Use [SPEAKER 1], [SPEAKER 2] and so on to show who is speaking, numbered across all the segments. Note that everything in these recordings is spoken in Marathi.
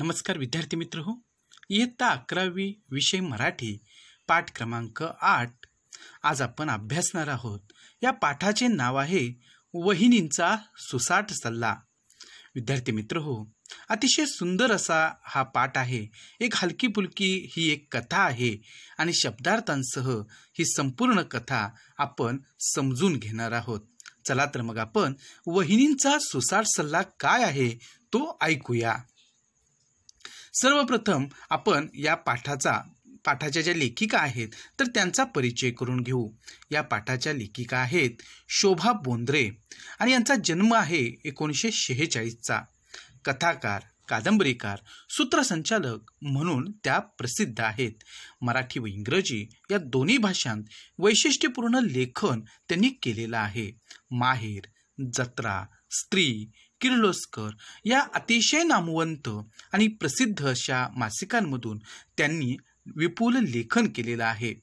[SPEAKER 1] नमस्कार विद्यार्थी मित्र हो इयत्ता अकरावी विषय मराठी पाठ क्रमांक आठ आज आपण अभ्यासणार आहोत या पाठाचे नाव आहे वहिनींचा सुसाट सल्ला विद्यार्थी मित्र हो अतिशय सुंदर असा हा पाठ आहे एक हलकी फुलकी ही एक कथा आहे आणि शब्दार्थांसह ही संपूर्ण कथा आपण समजून घेणार आहोत चला तर मग आपण वहिनींचा सुसाट सल्ला काय आहे तो ऐकूया सर्वप्रथम आपण या पाठाचा पाठाच्या ज्या लेखिका आहेत तर त्यांचा परिचय करून घेऊ या पाठाच्या लेखिका आहेत शोभा बोंद्रे आणि यांचा जन्म आहे एकोणीसशे शेहेचाळीसचा कथाकार कादंबरीकार सूत्रसंचालक म्हणून त्या प्रसिद्ध आहेत मराठी व इंग्रजी या दोन्ही भाषांत वैशिष्ट्यपूर्ण लेखन त्यांनी केलेलं आहे माहेर जत्रा स्त्री किर्लोस्कर या अतिशय नामवंत आणि प्रसिद्ध अशा मासिकांमधून त्यांनी विपुल लेखन केलेलं आहे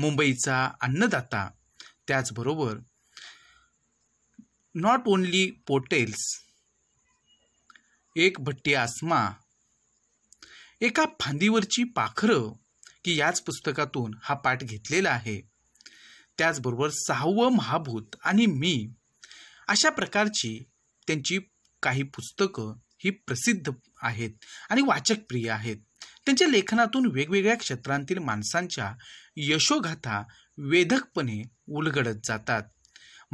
[SPEAKER 1] मुंबईचा अन्नदाता त्याचबरोबर नॉट ओन्ली पोटेल्स एक भट्टी आसमा एका फांदीवरची पाखरं की याच पुस्तकातून हा पाठ घेतलेला आहे त्याचबरोबर सहावं महाभूत आणि मी अशा प्रकारची त्यांची काही पुस्तकं ही प्रसिद्ध आहेत आणि वाचकप्रिय आहेत त्यांच्या लेखनातून वेगवेगळ्या क्षेत्रांतील माणसांच्या यशोगाथा वेधकपणे उलगडत जातात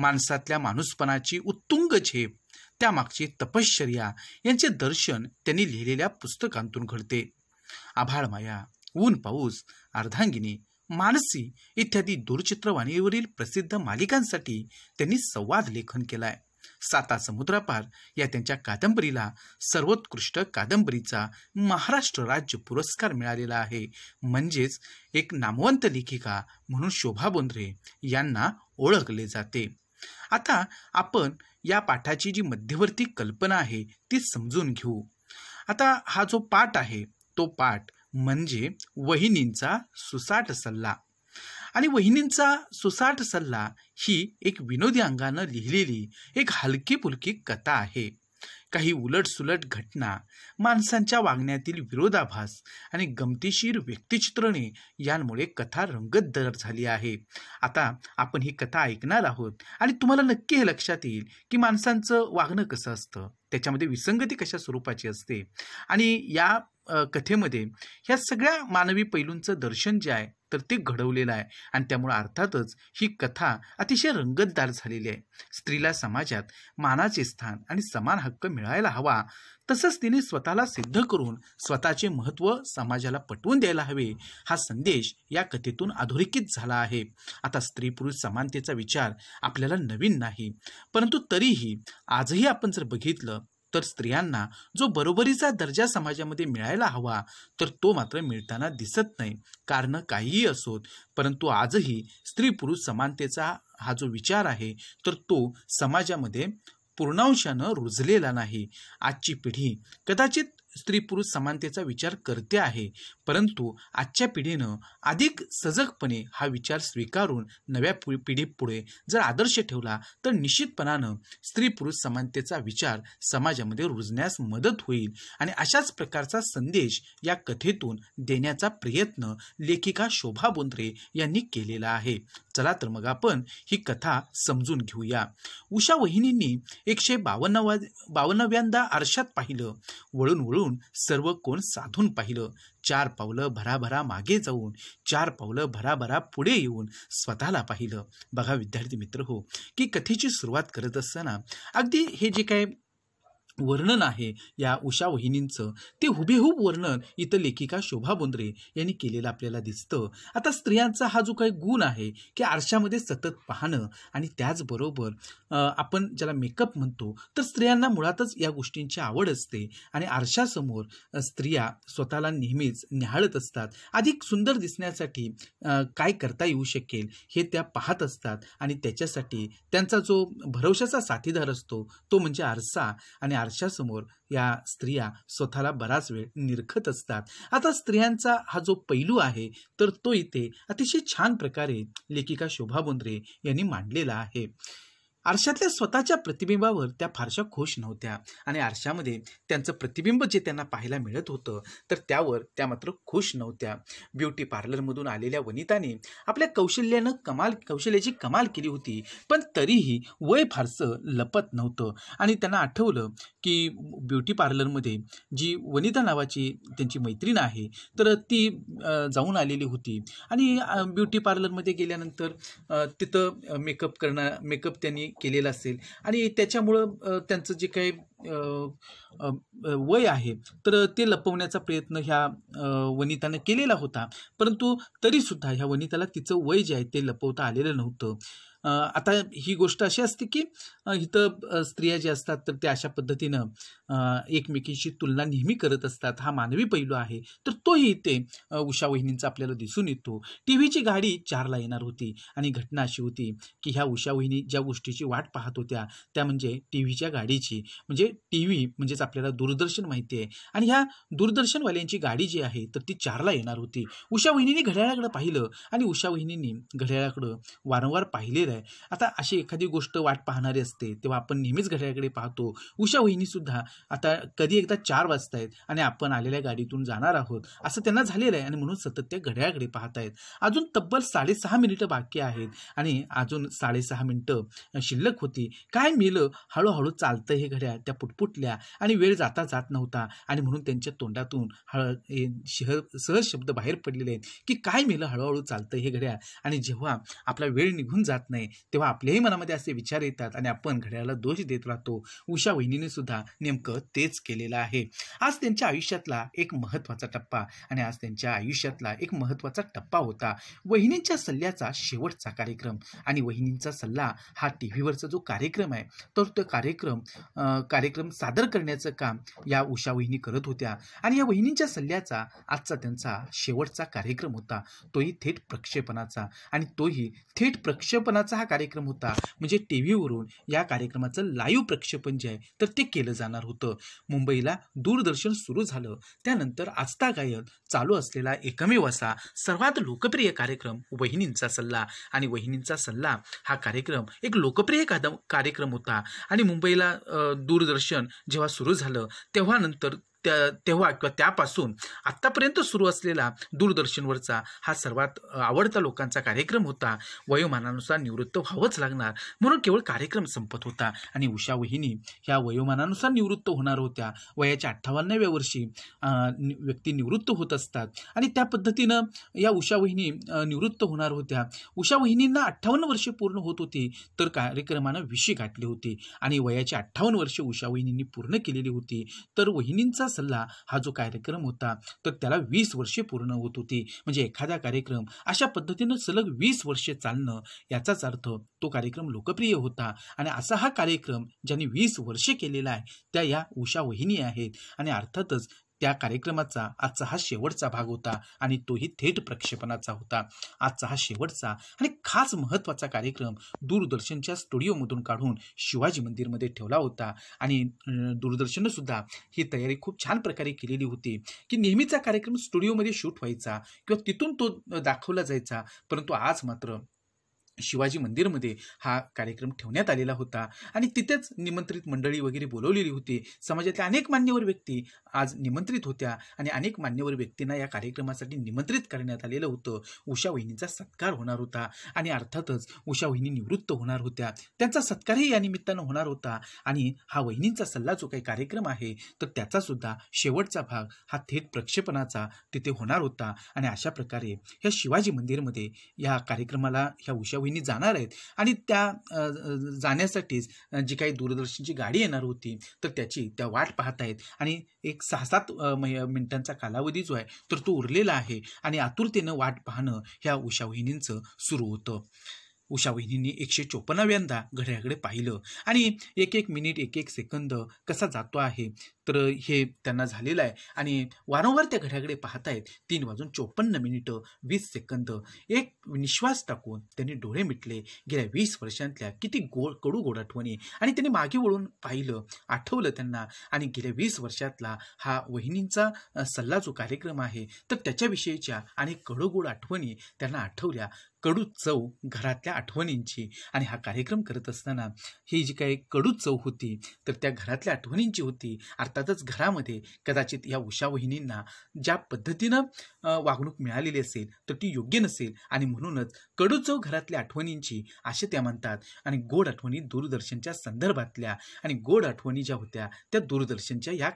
[SPEAKER 1] माणसातल्या माणूसपणाची उत्तुंग झेप त्यामागची तपश्चर्या यांचे दर्शन त्यांनी लिहिलेल्या पुस्तकांतून घडते आभाळमाया ऊन पाऊस अर्धांगिनी मानसी इत्यादी दूरचित्रवाणीवरील प्रसिद्ध मालिकांसाठी त्यांनी संवाद लेखन केलाय साता समुद्रापार या त्यांच्या कादंबरीला सर्वोत्कृष्ट कादंबरीचा महाराष्ट्र राज्य पुरस्कार मिळालेला आहे म्हणजेच एक नामवंत लेखिका म्हणून शोभा बोंद्रे यांना ओळखले जाते आता आपण या पाठाची जी मध्यवर्ती कल्पना आहे ती समजून घेऊ आता हा जो पाठ आहे तो पाठ म्हणजे वहिनींचा सुसाट सल्ला आणि वहिनींचा सुसाट सल्ला ही एक विनोदी अंगानं लिहिलेली एक हलकी कथा आहे काही उलटसुलट घटना माणसांच्या वागण्यातील विरोधाभास आणि गमतीशीर व्यक्तिचित्रणे यांमुळे कथा रंगतदार झाली आहे आता आपण ही कथा ऐकणार आहोत आणि तुम्हाला नक्की हे लक्षात येईल की माणसांचं वागणं कसं असतं त्याच्यामध्ये विसंगती कशा स्वरूपाची असते आणि या कथेमध्ये ह्या सगळ्या मानवी पैलूंचं दर्शन जे आहे तर ते घडवलेलं आहे आणि त्यामुळं अर्थातच ही कथा अतिशय रंगतदार झालेली आहे स्त्रीला समाजात मानाचे स्थान आणि समान हक्क मिळायला हवा तसंच तिने स्वतःला सिद्ध करून स्वतःचे महत्त्व समाजाला पटवून द्यायला हवे हा संदेश या कथेतून अधोरेखित झाला आहे आता स्त्री पुरुष समानतेचा विचार आपल्याला नवीन नाही परंतु तरीही आजही आपण जर बघितलं तर स्त्रियांना जो बरोबरीचा दर्जा समाजामध्ये मिळायला हवा तर तो मात्र मिळताना दिसत नाही कारण काहीही असोत परंतु आजही स्त्री पुरुष समानतेचा हा जो विचार आहे तर तो समाजामध्ये पूर्णांशानं रुजलेला नाही आजची पिढी कदाचित स्त्री पुरुष समानतेचा विचार करते आहे परंतु आजच्या पिढीनं अधिक सजगपणे हा विचार स्वीकारून नव्या पिढीपुढे जर आदर्श ठेवला तर निश्चितपणानं स्त्री पुरुष समानतेचा विचार समाजामध्ये रुजण्यास मदत होईल आणि अशाच प्रकारचा संदेश या कथेतून देण्याचा प्रयत्न लेखिका शोभा बोंद्रे यांनी केलेला आहे चला तर मग आपण ही कथा समजून घेऊया उषा वहिनींनी एकशे बावन्नवा बावन्नव्यांदा आरशात पाहिलं वळून वळून सर्व कोण साधून पाहिलं चार पावलं भराभरा मागे जाऊन चार पावलं भराभरा पुढे येऊन स्वतःला पाहिलं बघा विद्यार्थी मित्र हो की कथेची सुरुवात करत असताना अगदी हे जे काय वर्णन आहे या उषा वहिनींचं ते हुबेहूब वर्णन इथं लेखिका शोभा बोंद्रे यांनी केलेलं आपल्याला दिसतं आता स्त्रियांचा हा जो काही गुण आहे की आरशामध्ये सतत पाहणं आणि त्याचबरोबर आपण ज्याला मेकअप म्हणतो तर स्त्रियांना मुळातच या गोष्टींची आवड असते आणि आरशासमोर स्त्रिया स्वतःला नेहमीच निहाळत असतात अधिक सुंदर दिसण्यासाठी काय करता येऊ शकेल हे त्या पाहत असतात आणि त्याच्यासाठी त्यांचा जो भरवशाचा साथीदार असतो तो म्हणजे आरसा आणि आरशासमोर या स्त्रिया स्वतःला बराच वेळ निरखत असतात आता स्त्रियांचा हा जो पैलू आहे तर तो इथे अतिशय छान प्रकारे लेखिका शोभा बोंद्रे यांनी मांडलेला आहे आरशातल्या स्वतःच्या प्रतिबिंबावर त्या फारशा खुश नव्हत्या आणि आरशामध्ये त्यांचं प्रतिबिंब जे त्यांना पाहायला मिळत होतं तर त्यावर त्या मात्र खुश नव्हत्या ब्युटी पार्लरमधून आलेल्या वनिताने आपल्या कौशल्यानं कमाल कौशल्याची कमाल केली होती पण तरीही वय फारसं लपत नव्हतं आणि त्यांना आठवलं की ब्युटी पार्लरमध्ये जी वनिता नावाची त्यांची मैत्रीण आहे तर ती जाऊन आलेली होती आणि ब्युटी पार्लरमध्ये गेल्यानंतर तिथं मेकअप करणार मेकअप त्यांनी केलेलं असेल आणि त्याच्यामुळं त्यांचं जे काही वय आहे तर ते लपवण्याचा प्रयत्न ह्या वनितानं केलेला होता परंतु तरीसुद्धा ह्या वनिताला तिचं वय जे आहे ते लपवता आलेलं नव्हतं आता ही गोष्ट अशी असते की इथं स्त्रिया ज्या असतात तर त्या अशा पद्धतीनं एकमेकींशी तुलना नेहमी करत असतात हा मानवी पैलू आहे तर तोही इथे उषा वहिनींचा आपल्याला दिसून येतो टी व्हीची गाडी चारला येणार होती आणि घटना अशी होती की ह्या उषा वहिनी ज्या गोष्टीची वाट पाहत होत्या त्या म्हणजे टी व्हीच्या गाडीची म्हणजे टी व्ही म्हणजेच आपल्याला दूरदर्शन माहिती आहे आणि ह्या दूरदर्शनवाल्यांची गाडी जी आहे तर ती चारला येणार होती उषा वहिनीने घड्याळाकडं पाहिलं आणि उषा वहिनींनी घड्याळाकडं वारंवार पाहिलेलं आहे आता अशी एखादी गोष्ट वाट पाहणारी असते तेव्हा आपण नेहमीच घड्याकडे पाहतो उषा सुद्धा आता कधी एकदा चार वाजतायत आणि आपण आलेल्या गाडीतून जाणार आहोत असं त्यांना झालेलं आहे आणि म्हणून सतत त्या घड्याकडे पाहत आहेत अजून तब्बल साडेसहा मिनिटं बाकी आहेत आणि अजून साडेसहा मिनिटं शिल्लक होती काय मेलं हळूहळू चालतं हे घड्याळ त्या पुटपुटल्या आणि वेळ जाता जात नव्हता आणि म्हणून त्यांच्या तोंडातून हळ शहर सहज शब्द बाहेर पडलेले आहेत की काय मेलं हळूहळू चालतं हे घड्याळ आणि जेव्हा आपला वेळ निघून जात नाही नाही तेव्हा आपल्याही मनामध्ये असे विचार येतात आणि आपण घड्याळाला दोष देत राहतो उषा वहिनीने सुद्धा नेमकं तेच केलेलं आहे आज त्यांच्या आयुष्यातला एक महत्त्वाचा टप्पा आणि आज त्यांच्या आयुष्यातला एक महत्त्वाचा टप्पा होता वहिनींच्या सल्ल्याचा शेवटचा कार्यक्रम आणि वहिनींचा सल्ला हा टी व्हीवरचा जो कार्यक्रम आहे तर तो कार्यक्रम कार्यक्रम सादर करण्याचं काम या उषा वहिनी करत होत्या आणि या वहिनींच्या सल्ल्याचा आजचा त्यांचा शेवटचा कार्यक्रम होता तोही थेट प्रक्षेपणाचा आणि तोही थेट प्रक्षेपणा हा कार्यक्रम होता म्हणजे टी व्हीवरून या कार्यक्रमाचं लाईव्ह प्रक्षेपण जे आहे तर ते केलं जाणार होतं मुंबईला दूरदर्शन सुरू झालं त्यानंतर आजता गायत चालू असलेला एकमेव असा सर्वात लोकप्रिय कार्यक्रम वहिनींचा सल्ला आणि वहिनींचा सल्ला हा कार्यक्रम एक लोकप्रिय कादम कार्यक्रम होता आणि मुंबईला दूरदर्शन जेव्हा सुरू झालं तेव्हा नंतर त्या तेव्हा किंवा त्यापासून आत्तापर्यंत सुरू असलेला दूरदर्शनवरचा हा सर्वात आवडता लोकांचा कार्यक्रम होता वयोमानानुसार निवृत्त व्हावंच लागणार म्हणून केवळ कार्यक्रम संपत होता आणि उषा वहिनी ह्या वयोमानानुसार निवृत्त होणार होत्या वयाच्या अठ्ठावन्नाव्या वर्षी व्यक्ती निवृत्त होत असतात आणि त्या पद्धतीनं या उषा वहिनी निवृत्त होणार होत्या उषा वहिनींना अठ्ठावन्न वर्षे पूर्ण होत होती तर कार्यक्रमानं विशी गाठली होती आणि वयाची अठ्ठावन्न वर्षे उषा वहिनींनी पूर्ण केलेली होती तर वहिनींचा सल्ला हा जो कार्यक्रम होता तर त्याला वीस वर्षे पूर्ण होत होती म्हणजे एखादा कार्यक्रम अशा पद्धतीनं सलग वीस वर्षे चालणं याचाच अर्थ तो कार्यक्रम लोकप्रिय होता आणि असा हा कार्यक्रम ज्यांनी वीस वर्षे केलेला आहे त्या या उषा वहिनी आहेत आणि अर्थातच त्या कार्यक्रमाचा आजचा हा शेवटचा भाग होता आणि तोही थेट प्रक्षेपणाचा होता आजचा हा शेवटचा आणि खास महत्त्वाचा कार्यक्रम दूरदर्शनच्या स्टुडिओमधून काढून शिवाजी मंदिरमध्ये ठेवला होता आणि सुद्धा ही तयारी खूप छान प्रकारे केलेली होती की नेहमीचा कार्यक्रम स्टुडिओमध्ये शूट व्हायचा किंवा तिथून तो दाखवला जायचा परंतु आज मात्र शिवाजी मंदिरमध्ये हा कार्यक्रम ठेवण्यात आलेला होता आणि तिथेच निमंत्रित मंडळी वगैरे बोलवलेली होती समाजातल्या अनेक मान्यवर व्यक्ती आज निमंत्रित होत्या आणि अनेक मान्यवर व्यक्तींना या कार्यक्रमासाठी निमंत्रित करण्यात आलेलं होतं उषा वहिनींचा सत्कार होणार होता आणि अर्थातच उषा वहिनी निवृत्त होणार होत्या त्यांचा सत्कारही या निमित्तानं होणार होता आणि हा वहिनींचा सल्ला जो काही कार्यक्रम आहे तर त्याचा सुद्धा शेवटचा भाग हा थेट प्रक्षेपणाचा तिथे होणार होता आणि अशा प्रकारे ह्या शिवाजी मंदिरमध्ये या कार्यक्रमाला ह्या उषा मोहिनी जाणार आहेत आणि त्या जाण्यासाठीच जी काही दूरदर्शनची गाडी येणार होती तर त्याची त्या वाट पाहत आहेत आणि एक सहा सात मिनिटांचा कालावधी जो आहे तर तो उरलेला आहे आणि आतुरतेनं वाट पाहणं ह्या उषा वहिनींचं सुरू होतं उषा वहिनींनी एकशे चोपन्नाव्यांदा घड्याकडे पाहिलं आणि एक एक मिनिट एक एक सेकंद कसा जातो आहे तर हे त्यांना झालेलं आहे आणि वारंवार त्या घड्याकडे पाहतायत तीन वाजून चोपन्न मिनिटं वीस सेकंद एक निश्वास टाकून त्यांनी डोळे मिटले गेल्या वीस वर्षांतल्या किती गोड कडू गोड आठवणी आणि त्यांनी मागे वळून पाहिलं आठवलं त्यांना आणि गेल्या वीस वर्षातला हा वहिनींचा सल्ला जो कार्यक्रम आहे तर त्याच्याविषयीच्या आणि कडू गोड आठवणी त्यांना आठवल्या कडू चव घरातल्या आठवणींची आणि हा कार्यक्रम करत असताना ही जी काही कडू चव होती तर त्या घरातल्या आठवणींची होती अर्थातच घरामध्ये कदाचित या उषा वहिनींना ज्या पद्धतीनं वागणूक मिळालेली असेल तर ती योग्य नसेल आणि म्हणूनच कडू चव घरातल्या आठवणींची असे त्या म्हणतात आणि गोड आठवणी दूरदर्शनच्या संदर्भातल्या आणि गोड आठवणी ज्या होत्या त्या दूरदर्शनच्या या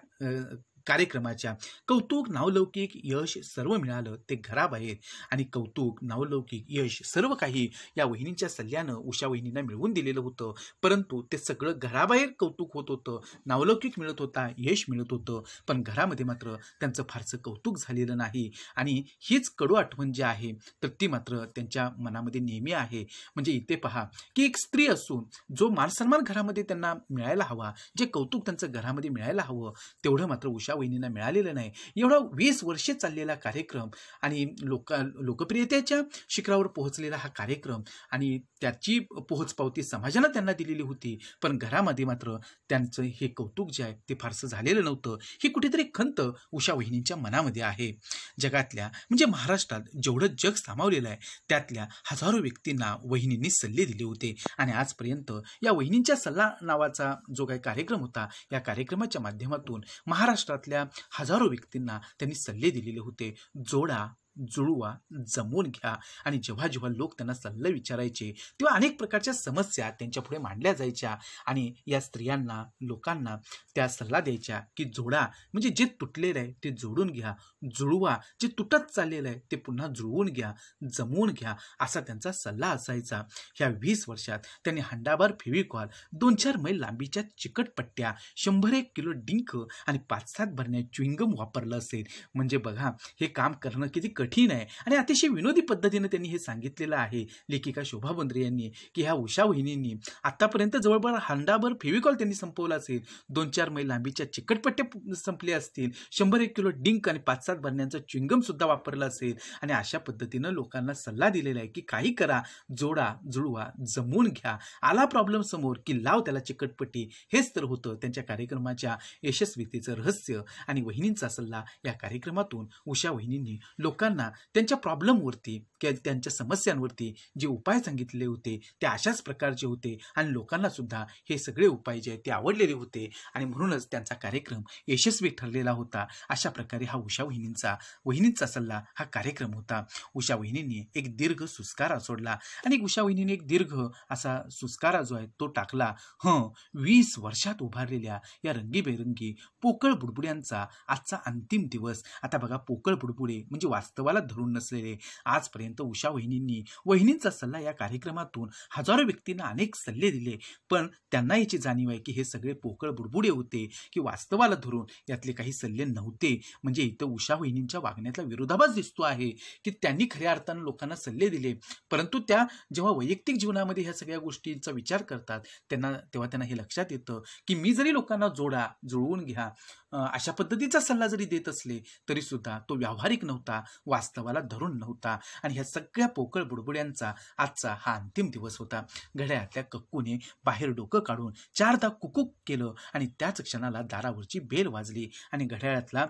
[SPEAKER 1] कार्यक्रमाच्या कौतुक नावलौकिक यश सर्व मिळालं ते घराबाहेर आणि कौतुक नावलौकिक यश सर्व काही या वहिनींच्या सल्ल्यानं उषा वहिनींना मिळवून दिलेलं होतं परंतु ते सगळं घराबाहेर कौतुक होत होतं नावलौकिक मिळत होता यश मिळत होतं पण घरामध्ये मात्र त्यांचं फारसं कौतुक झालेलं नाही आणि हीच कडू आठवण जी आहे तर ती मात्र त्यांच्या मनामध्ये नेहमी आहे म्हणजे इथे पहा की एक स्त्री असून जो मानसन्मान घरामध्ये त्यांना मिळायला हवा जे कौतुक त्यांचं घरामध्ये मिळायला हवं तेवढं मात्र उषा आशा वहिनींना मिळालेलं नाही एवढा वीस वर्षे चाललेला कार्यक्रम आणि लोक लोकप्रियतेच्या शिखरावर पोहोचलेला हा कार्यक्रम आणि त्याची पोहोचपावती समाजानं त्यांना दिलेली होती पण घरामध्ये मात्र त्यांचं हे कौतुक जे आहे ते फारसं झालेलं नव्हतं ही कुठेतरी खंत उषा वहिनींच्या मनामध्ये आहे जगातल्या म्हणजे महाराष्ट्रात जेवढं जग सामावलेलं आहे त्यातल्या हजारो व्यक्तींना वहिनींनी सल्ले दिले होते आणि आजपर्यंत या वहिनींच्या सल्ला नावाचा जो काही कार्यक्रम होता या कार्यक्रमाच्या माध्यमातून महाराष्ट्रात जगातल्या हजारो व्यक्तींना त्यांनी सल्ले दिलेले होते जोडा जुळवा जमवून घ्या आणि जेव्हा जेव्हा लोक त्यांना सल्ला विचारायचे तेव्हा अनेक प्रकारच्या समस्या त्यांच्यापुढे मांडल्या जायच्या आणि या स्त्रियांना लोकांना त्या सल्ला द्यायच्या की जोडा म्हणजे जे तुटलेलं आहे ते जोडून घ्या जुळवा जे तुटत चाललेलं आहे ते पुन्हा जुळवून घ्या जमवून घ्या असा त्यांचा सल्ला असायचा ह्या वीस वर्षात त्यांनी हंडाबार फेविकॉल दोन चार मैल लांबीच्या चिकट पट्ट्या शंभर एक किलो डिंक आणि पाच सात भरण्या च्युइंगम वापरलं असेल म्हणजे बघा हे काम करणं किती कठीण आहे आणि अतिशय विनोदी पद्धतीनं त्यांनी हे सांगितलेलं आहे लेखिका शोभा बंद्रे यांनी की ह्या उषा वहिनींनी आत्तापर्यंत जवळपास हांडाभर फेविकॉल त्यांनी संपवला असेल दोन चार मैल लांबीच्या चिकटपट्ट्या संपल्या असतील शंभर एक किलो डिंक आणि पाच सात भरण्यांचा च्युंगम सुद्धा वापरलं असेल आणि अशा पद्धतीनं लोकांना सल्ला दिलेला आहे की काही करा जोडा जुळवा जमून घ्या आला प्रॉब्लेम समोर की लाव त्याला चिकटपट्टी हेच तर होतं त्यांच्या कार्यक्रमाच्या यशस्वीतेचं रहस्य आणि वहिनींचा सल्ला या कार्यक्रमातून उषा वहिनींनी लोकांना लोकांना त्यांच्या प्रॉब्लेमवरती किंवा त्यांच्या समस्यांवरती जे उपाय सांगितले होते ते अशाच प्रकारचे होते आणि लोकांना सुद्धा हे सगळे उपाय जे आहेत ते आवडलेले होते आणि म्हणूनच त्यांचा कार्यक्रम यशस्वी ठरलेला होता अशा प्रकारे हा उषा वहिनींचा वहिनींचा सल्ला हा कार्यक्रम होता उषा वहिनींनी एक दीर्घ सुस्कारा सोडला आणि उषा वहिनीने एक दीर्घ असा सुस्कारा जो आहे तो टाकला ह वीस वर्षात उभारलेल्या या रंगीबेरंगी पोकळ बुडबुड्यांचा आजचा अंतिम दिवस आता बघा पोकळ बुडबुडे म्हणजे वास्तव वास्तवाला धरून नसलेले आजपर्यंत उषा वहिनींनी वहिनींचा सल्ला या कार्यक्रमातून हजारो व्यक्तींना अनेक सल्ले दिले पण त्यांना याची जाणीव आहे की हे सगळे पोकळ बुडबुडे होते की वास्तवाला धरून यातले काही सल्ले नव्हते म्हणजे इथं उषा वहिनींच्या वागण्यातला विरोधाभास दिसतो आहे की त्यांनी खऱ्या अर्थानं लोकांना सल्ले दिले परंतु त्या जेव्हा वैयक्तिक जीवनामध्ये ह्या सगळ्या गोष्टींचा विचार करतात त्यांना तेव्हा त्यांना हे लक्षात येतं की मी जरी लोकांना जोडा जुळवून घ्या अशा पद्धतीचा सल्ला जरी देत असले तरी सुद्धा तो व्यावहारिक नव्हता वास्तवाला धरून नव्हता आणि ह्या सगळ्या पोकळ बुडबुड्यांचा आजचा हा अंतिम दिवस होता घड्याळातल्या कक्कूने बाहेर डोकं काढून चारदा कुकुक केलं आणि त्याच क्षणाला दारावरची बेल वाजली आणि घड्याळातला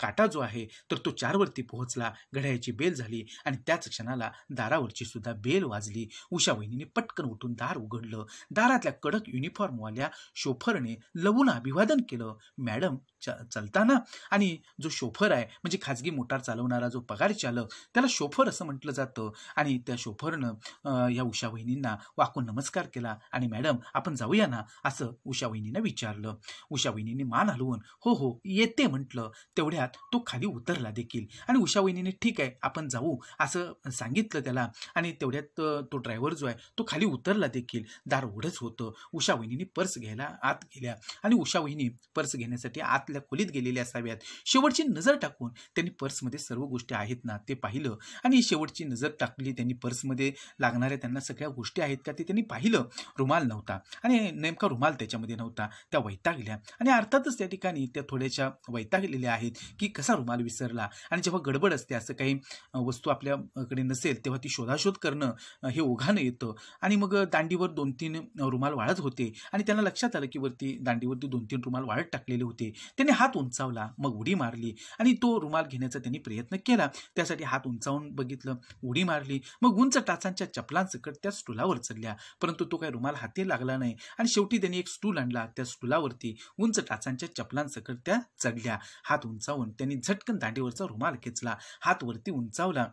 [SPEAKER 1] काटा जो आहे तर तो चारवरती पोहोचला घड्याळची बेल झाली आणि त्याच क्षणाला दारावरची सुद्धा बेल वाजली उषा वहिनीने पटकन उठून दार उघडलं दारातल्या कडक युनिफॉर्मवाल्या शोफरने लवून अभिवादन केलं मॅडम च चालताना आणि जो शोफर आहे म्हणजे खाजगी मोटार चालवणारा जो पगार चालक त्याला शोफर असं म्हटलं जातं आणि त्या शोफरनं या उषा वहिनींना वाकून नमस्कार केला आणि मॅडम आपण जाऊया ना असं उषा वहिनीनं विचारलं उषा वहिनीने मान हलवून हो हो येते म्हटलं तेवढ्यात तो खाली उतरला देखील आणि उषा वहिनीने ठीक आहे आपण जाऊ असं सांगितलं त्याला आणि तेवढ्यात तो ड्रायव्हर जो आहे तो खाली उतरला देखील दार ओढच होतं उषा वहिनीने पर्स घ्यायला आत गेल्या आणि उषा वहिनी पर्स घेण्यासाठी आतल्या खोलीत गेलेले असाव्यात शेवटची नजर टाकून त्यांनी पर्समध्ये सर्व गोष्टी आहेत ना ते पाहिलं आणि शेवटची नजर टाकली त्यांनी पर्समध्ये लागणाऱ्या त्यांना सगळ्या गोष्टी आहेत का ते त्यांनी पाहिलं रुमाल नव्हता आणि नेमका रुमाल त्याच्यामध्ये नव्हता त्या वैतागल्या आणि अर्थातच त्या ठिकाणी त्या थोड्याशा वैतागलेल्या आहेत की कसा रुमाल विसरला आणि जेव्हा गडबड असते असं काही वस्तू आपल्याकडे नसेल तेव्हा ती शोधाशोध करणं हे ओघानं येतं आणि मग दांडीवर दोन तीन रुमाल वाळत होते आणि त्यांना लक्षात आलं की वरती दांडीवरती दोन तीन रुमाल वाळत टाकलेले होते त्याने हात उंचावला मग उडी मारली आणि तो रुमाल घेण्याचा त्यांनी प्रयत्न केला त्यासाठी हात उंचावून बघितलं उडी मारली मग उंच टाचांच्या चपलांसकट त्या स्टुलावर चढल्या परंतु तो काही रुमाल हाती लागला नाही आणि शेवटी त्यांनी एक स्टूल आणला त्या स्टुलावरती उंच टाचांच्या चपलांसकट त्या चढल्या हात उंचावून त्यांनी झटकन दांडीवरचा रुमाल खेचला हात वरती उंचावला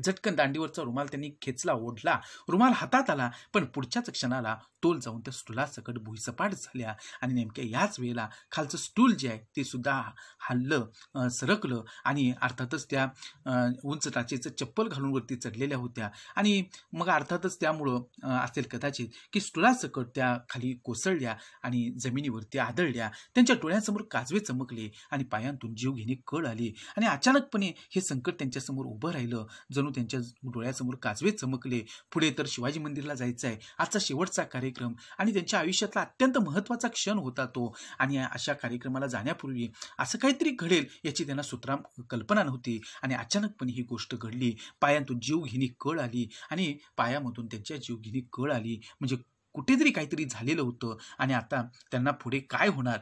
[SPEAKER 1] झटकन दांडीवरचा रुमाल त्यांनी खेचला ओढला रुमाल हातात आला पण पुढच्याच क्षणाला तोल जाऊन त्या स्टुलासकट भुईसपाट झाल्या आणि नेमक्या याच वेळेला खालचं स्टूल जे आहे ते सुद्धा हल्लं सरकलं आणि अर्थातच त्या उंच टाचेचं चप्पल घालून वरती चढलेल्या होत्या आणि मग अर्थातच त्यामुळं असेल कदाचित की स्टुलासकट त्या खाली कोसळल्या आणि जमिनीवरती आदळल्या त्यांच्या डोळ्यांसमोर काजवे चमकले आणि पायांतून जीव घेणे कळ आली आणि अचानकपणे हे संकट त्यांच्यासमोर उभं राहिलं जणू त्यांच्या डोळ्यासमोर काजवे चमकले पुढे तर शिवाजी मंदिरला जायचं आहे आजचा शेवटचा कार्यक्रम आणि त्यांच्या आयुष्यातला अत्यंत महत्त्वाचा क्षण होता तो आणि अशा कार्यक्रमाला जाण्यापूर्वी असं काहीतरी घडेल याची त्यांना सुतराम कल्पना नव्हती आणि अचानकपणे ही गोष्ट घडली पायांतून जीवघेणी कळ आली आणि पायामधून त्यांच्या जीवघेणी कळ आली म्हणजे कुठेतरी काहीतरी झालेलं होतं आणि आता त्यांना पुढे काय होणार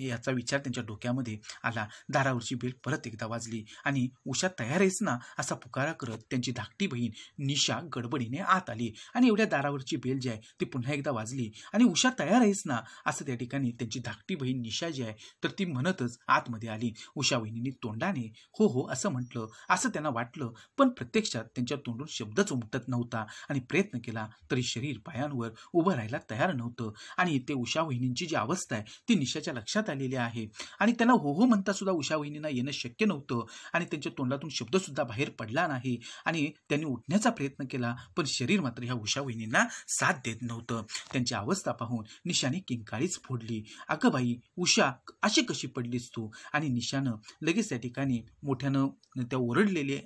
[SPEAKER 1] याचा विचार त्यांच्या डोक्यामध्ये आला दारावरची बेल परत एकदा वाजली आणि उषा तयार आहेस ना असा पुकारा करत त्यांची धाकटी बहीण निशा गडबडीने आत आली आणि एवढ्या दारावरची बेल जी आहे ती पुन्हा एकदा वाजली आणि उषा तयार आहेस ना असं त्या ठिकाणी त्यांची धाकटी बहीण निशा जी आहे तर ती म्हणतच आतमध्ये आली उषा बहिणीने तोंडाने हो हो असं म्हटलं असं त्यांना वाटलं पण प्रत्यक्षात त्यांच्या तोंडून शब्दच उमटत नव्हता आणि प्रयत्न केला तरी शरीर पायांवर उभं राहायला तयार नव्हतं आणि ते उषा वहिनींची जी अवस्था आहे ती निशाच्या लक्षात आलेली आहे आणि त्यांना हो हो म्हणता सुद्धा उषा वहिनींना येणं शक्य नव्हतं आणि त्यांच्या तोंडातून शब्दसुद्धा बाहेर पडला नाही आणि त्यांनी उठण्याचा प्रयत्न केला पण शरीर मात्र ह्या उषा वहिनींना साथ देत नव्हतं त्यांची अवस्था पाहून निशाने किंकाळीच फोडली अगं बाई उषा अशी कशी पडलीस तू आणि निशानं लगेच त्या ठिकाणी मोठ्यानं त्या ओरडलेले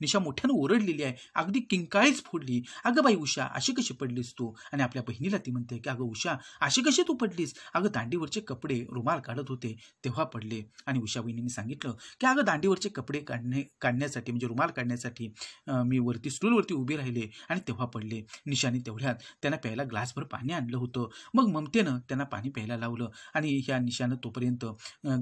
[SPEAKER 1] निशा मोठ्यानं ओरडलेली आहे अगदी किंकाळीच फोडली अगं बाई उषा अशी कशी पडलीस तू आणि आपल्या बहिणीला ती म्हणते की अगं उषा अशी कशी तू पडलीस अगं दांडीवरचे कपडे रुमाल काढत होते तेव्हा पडले आणि उषा बहिणींनी सांगितलं की अगं दांडीवरचे कपडे काढणे काढण्यासाठी म्हणजे रुमाल काढण्यासाठी मी वरती स्टूलवरती उभे राहिले आणि तेव्हा पडले निशाने तेवढ्यात त्यांना प्यायला ग्लासभर पाणी आणलं होतं मग ममतेनं त्यांना पाणी प्यायला लावलं आणि ह्या निशानं तोपर्यंत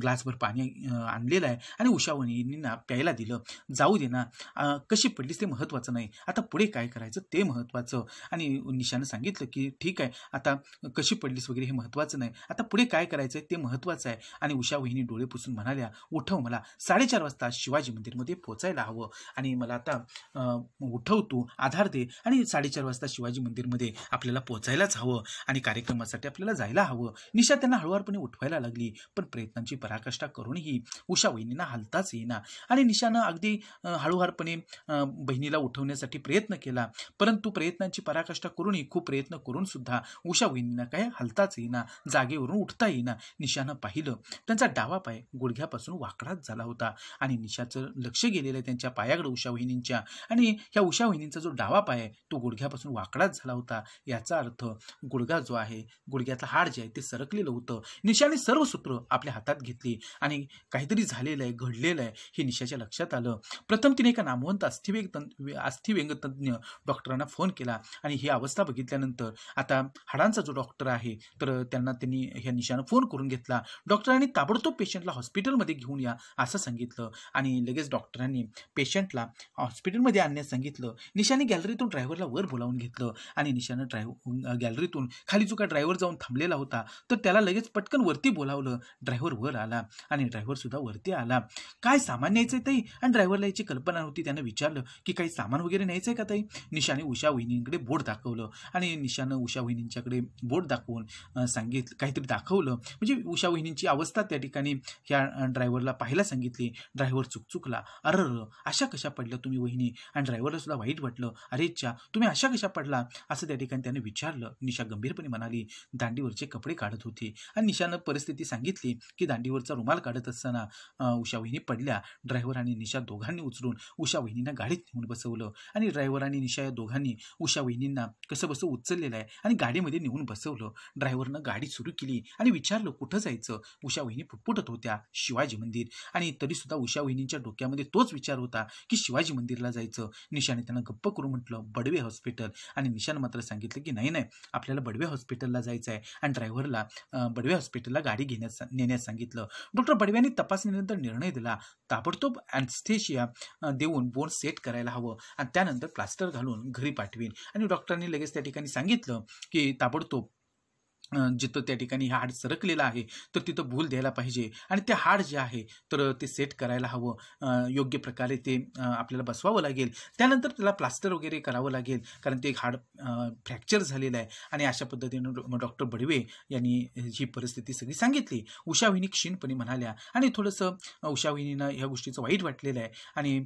[SPEAKER 1] ग्लासभर पाणी आणलेलं आहे आणि उषा बहिणींना प्यायला दिलं जाऊ दे ना कशी पडलीस ते महत्त्वाचं नाही आता पुढे काय करायचं ते महत्त्वाचं आणि निशानं सांगितलं की ठीक आहे आता कशी पडलीस वगैरे हे महत्त्वाचं नाही आता पुढे काय करायचं आहे ते महत्त्वाचं आहे आणि उषा वहिनी डोळे पुसून म्हणाल्या उठव मला साडेचार वाजता शिवाजी मंदिरमध्ये पोचायला हवं आणि मला आता उठव तू आधार दे आणि साडेचार वाजता शिवाजी मंदिरमध्ये आपल्याला पोचायलाच हवं आणि कार्यक्रमासाठी आपल्याला जायला हवं निशा त्यांना हळूवारपणे उठवायला लागली पण प्रयत्नांची पराकाष्ठा करूनही उषा वहिनींना हलताच येईना आणि निशानं अगदी हळूहारपणे बहिणीला उठवण्यासाठी प्रयत्न केला परंतु प्रयत्नांची पराकाष्ठा करूनही खूप प्रयत्न करून सुद्धा उषा वहिनींना काय हलताच येईना जागेवरून उठता येईना निशानं पाहिलं त्यांचा डावा पाय गुडघ्यापासून वाकडाच झाला होता आणि निशाचं लक्ष गेलेलं आहे त्यांच्या पायाकडे उषा वहिनींच्या आणि ह्या उषा वहिनींचा जो डावा पाय आहे तो गुडघ्यापासून वाकडाच झाला होता याचा अर्थ गुडघा जो आहे गुडघ्याचा हाड जे आहे ते सरकलेलं होतं निशाने सर्व सूत्र आपल्या हातात घेतली आणि काहीतरी झालेलं आहे घडलेलं आहे हे निशाच्या लक्षात आलं प्रथम तिने एका नामवंत अस्थिव्यंग अस्थिव्यंगतज्ञ डॉक्टरांना फोन केला आणि ही अवस्था बघितल्यानंतर आता हाडांचा जो डॉक्टर आहे तर त्यांना त्यांनी ह्या निशानं फोन करून घेतला डॉक्टरांनी ताबडतोब पेशंटला हॉस्पिटलमध्ये घेऊन या असं सांगितलं आणि लगेच डॉक्टरांनी पेशंटला हॉस्पिटलमध्ये आणण्यास सांगितलं निशाने गॅलरीतून ड्रायव्हरला वर बोलावून घेतलं आणि निशानं ड्रायव्ह गॅलरीतून खाली जो का ड्रायव्हर जाऊन थांबलेला होता तर त्याला लगेच पटकन वरती बोलावलं ड्रायव्हर वर आला आणि ड्रायव्हरसुद्धा वरती आला काय सामान न्यायचं आहे ताई आणि ड्रायव्हरला याची कल्पना होती त्यानं विचारलं की काही सामान वगैरे न्यायचं आहे का ताई निशाने उषा वहिनींकडे बोर्ड दाखवलं आणि निशानं उषा वहिनींच्याकडे बोट दाखवून सांगितलं काहीतरी दाखवलं म्हणजे उषा वहिनींची अवस्था त्या ठिकाणी ह्या ड्रायव्हरला पाहायला सांगितली ड्रायव्हर चुकचुकला अर अशा कशा पडल्या तुम्ही वहिनी आणि ड्रायव्हरला सुद्धा वाईट वाटलं अरे इच्छा तुम्ही अशा कशा पडला असं त्या ठिकाणी त्याने विचारलं निशा गंभीरपणे म्हणाली दांडीवरचे कपडे काढत होते आणि निशानं परिस्थिती सांगितली की दांडीवरचा रुमाल काढत असताना उषा वहिनी पडल्या ड्रायव्हर आणि निशा दोघांनी उचलून उषा वहिनींना गाडीत नेऊन बसवलं आणि ड्रायव्हर आणि निशा या दोघांनी उषा वहिनींना कसं बसं उचललेलं आहे आणि गाडीमध्ये नेऊन बसवलं ड्रायव्हरनं गाडी सुरू केली आणि विचारलं कुठं जायचं उषा वहिनी पुटपुटत होत्या शिवाजी मंदिर आणि तरीसुद्धा उषा वहिनींच्या डोक्यामध्ये तोच विचार होता की शिवाजी मंदिरला जायचं निशाने त्यांना गप्प करून म्हटलं बडवे हॉस्पिटल आणि निशान मात्र सांगितलं की नाही नाही आपल्याला बडवे हॉस्पिटलला जायचं आहे आणि ड्रायव्हरला बडवे हॉस्पिटलला गाडी घेण्यास नेण्यास सांगितलं डॉक्टर बडव्यांनी तपासणीनंतर निर्णय दिला ताबडतोब अँस्थेशिया देऊन बोन सेट करायला हवं आणि त्यानंतर प्लास्टर घालून घरी पाठवीन आणि डॉक्टरांनी लगेच त्या ठिकाणी सांगितलं que está por जिथं त्या ठिकाणी हाड सरकलेलं आहे तर तिथं भूल द्यायला पाहिजे आणि ते हाड जे आहे तर ते सेट करायला हवं योग्य प्रकारे ते आपल्याला बसवावं लागेल त्यानंतर त्याला प्लास्टर वगैरे करावं लागेल कारण ते हाड फ्रॅक्चर झालेलं आहे आणि अशा पद्धतीनं डॉक्टर बडवे यांनी ही परिस्थिती सगळी सांगितली उषाविनी क्षीणपणे म्हणाल्या आणि थोडंसं उषाविनीनं ह्या गोष्टीचं वाईट वाटलेलं आहे आणि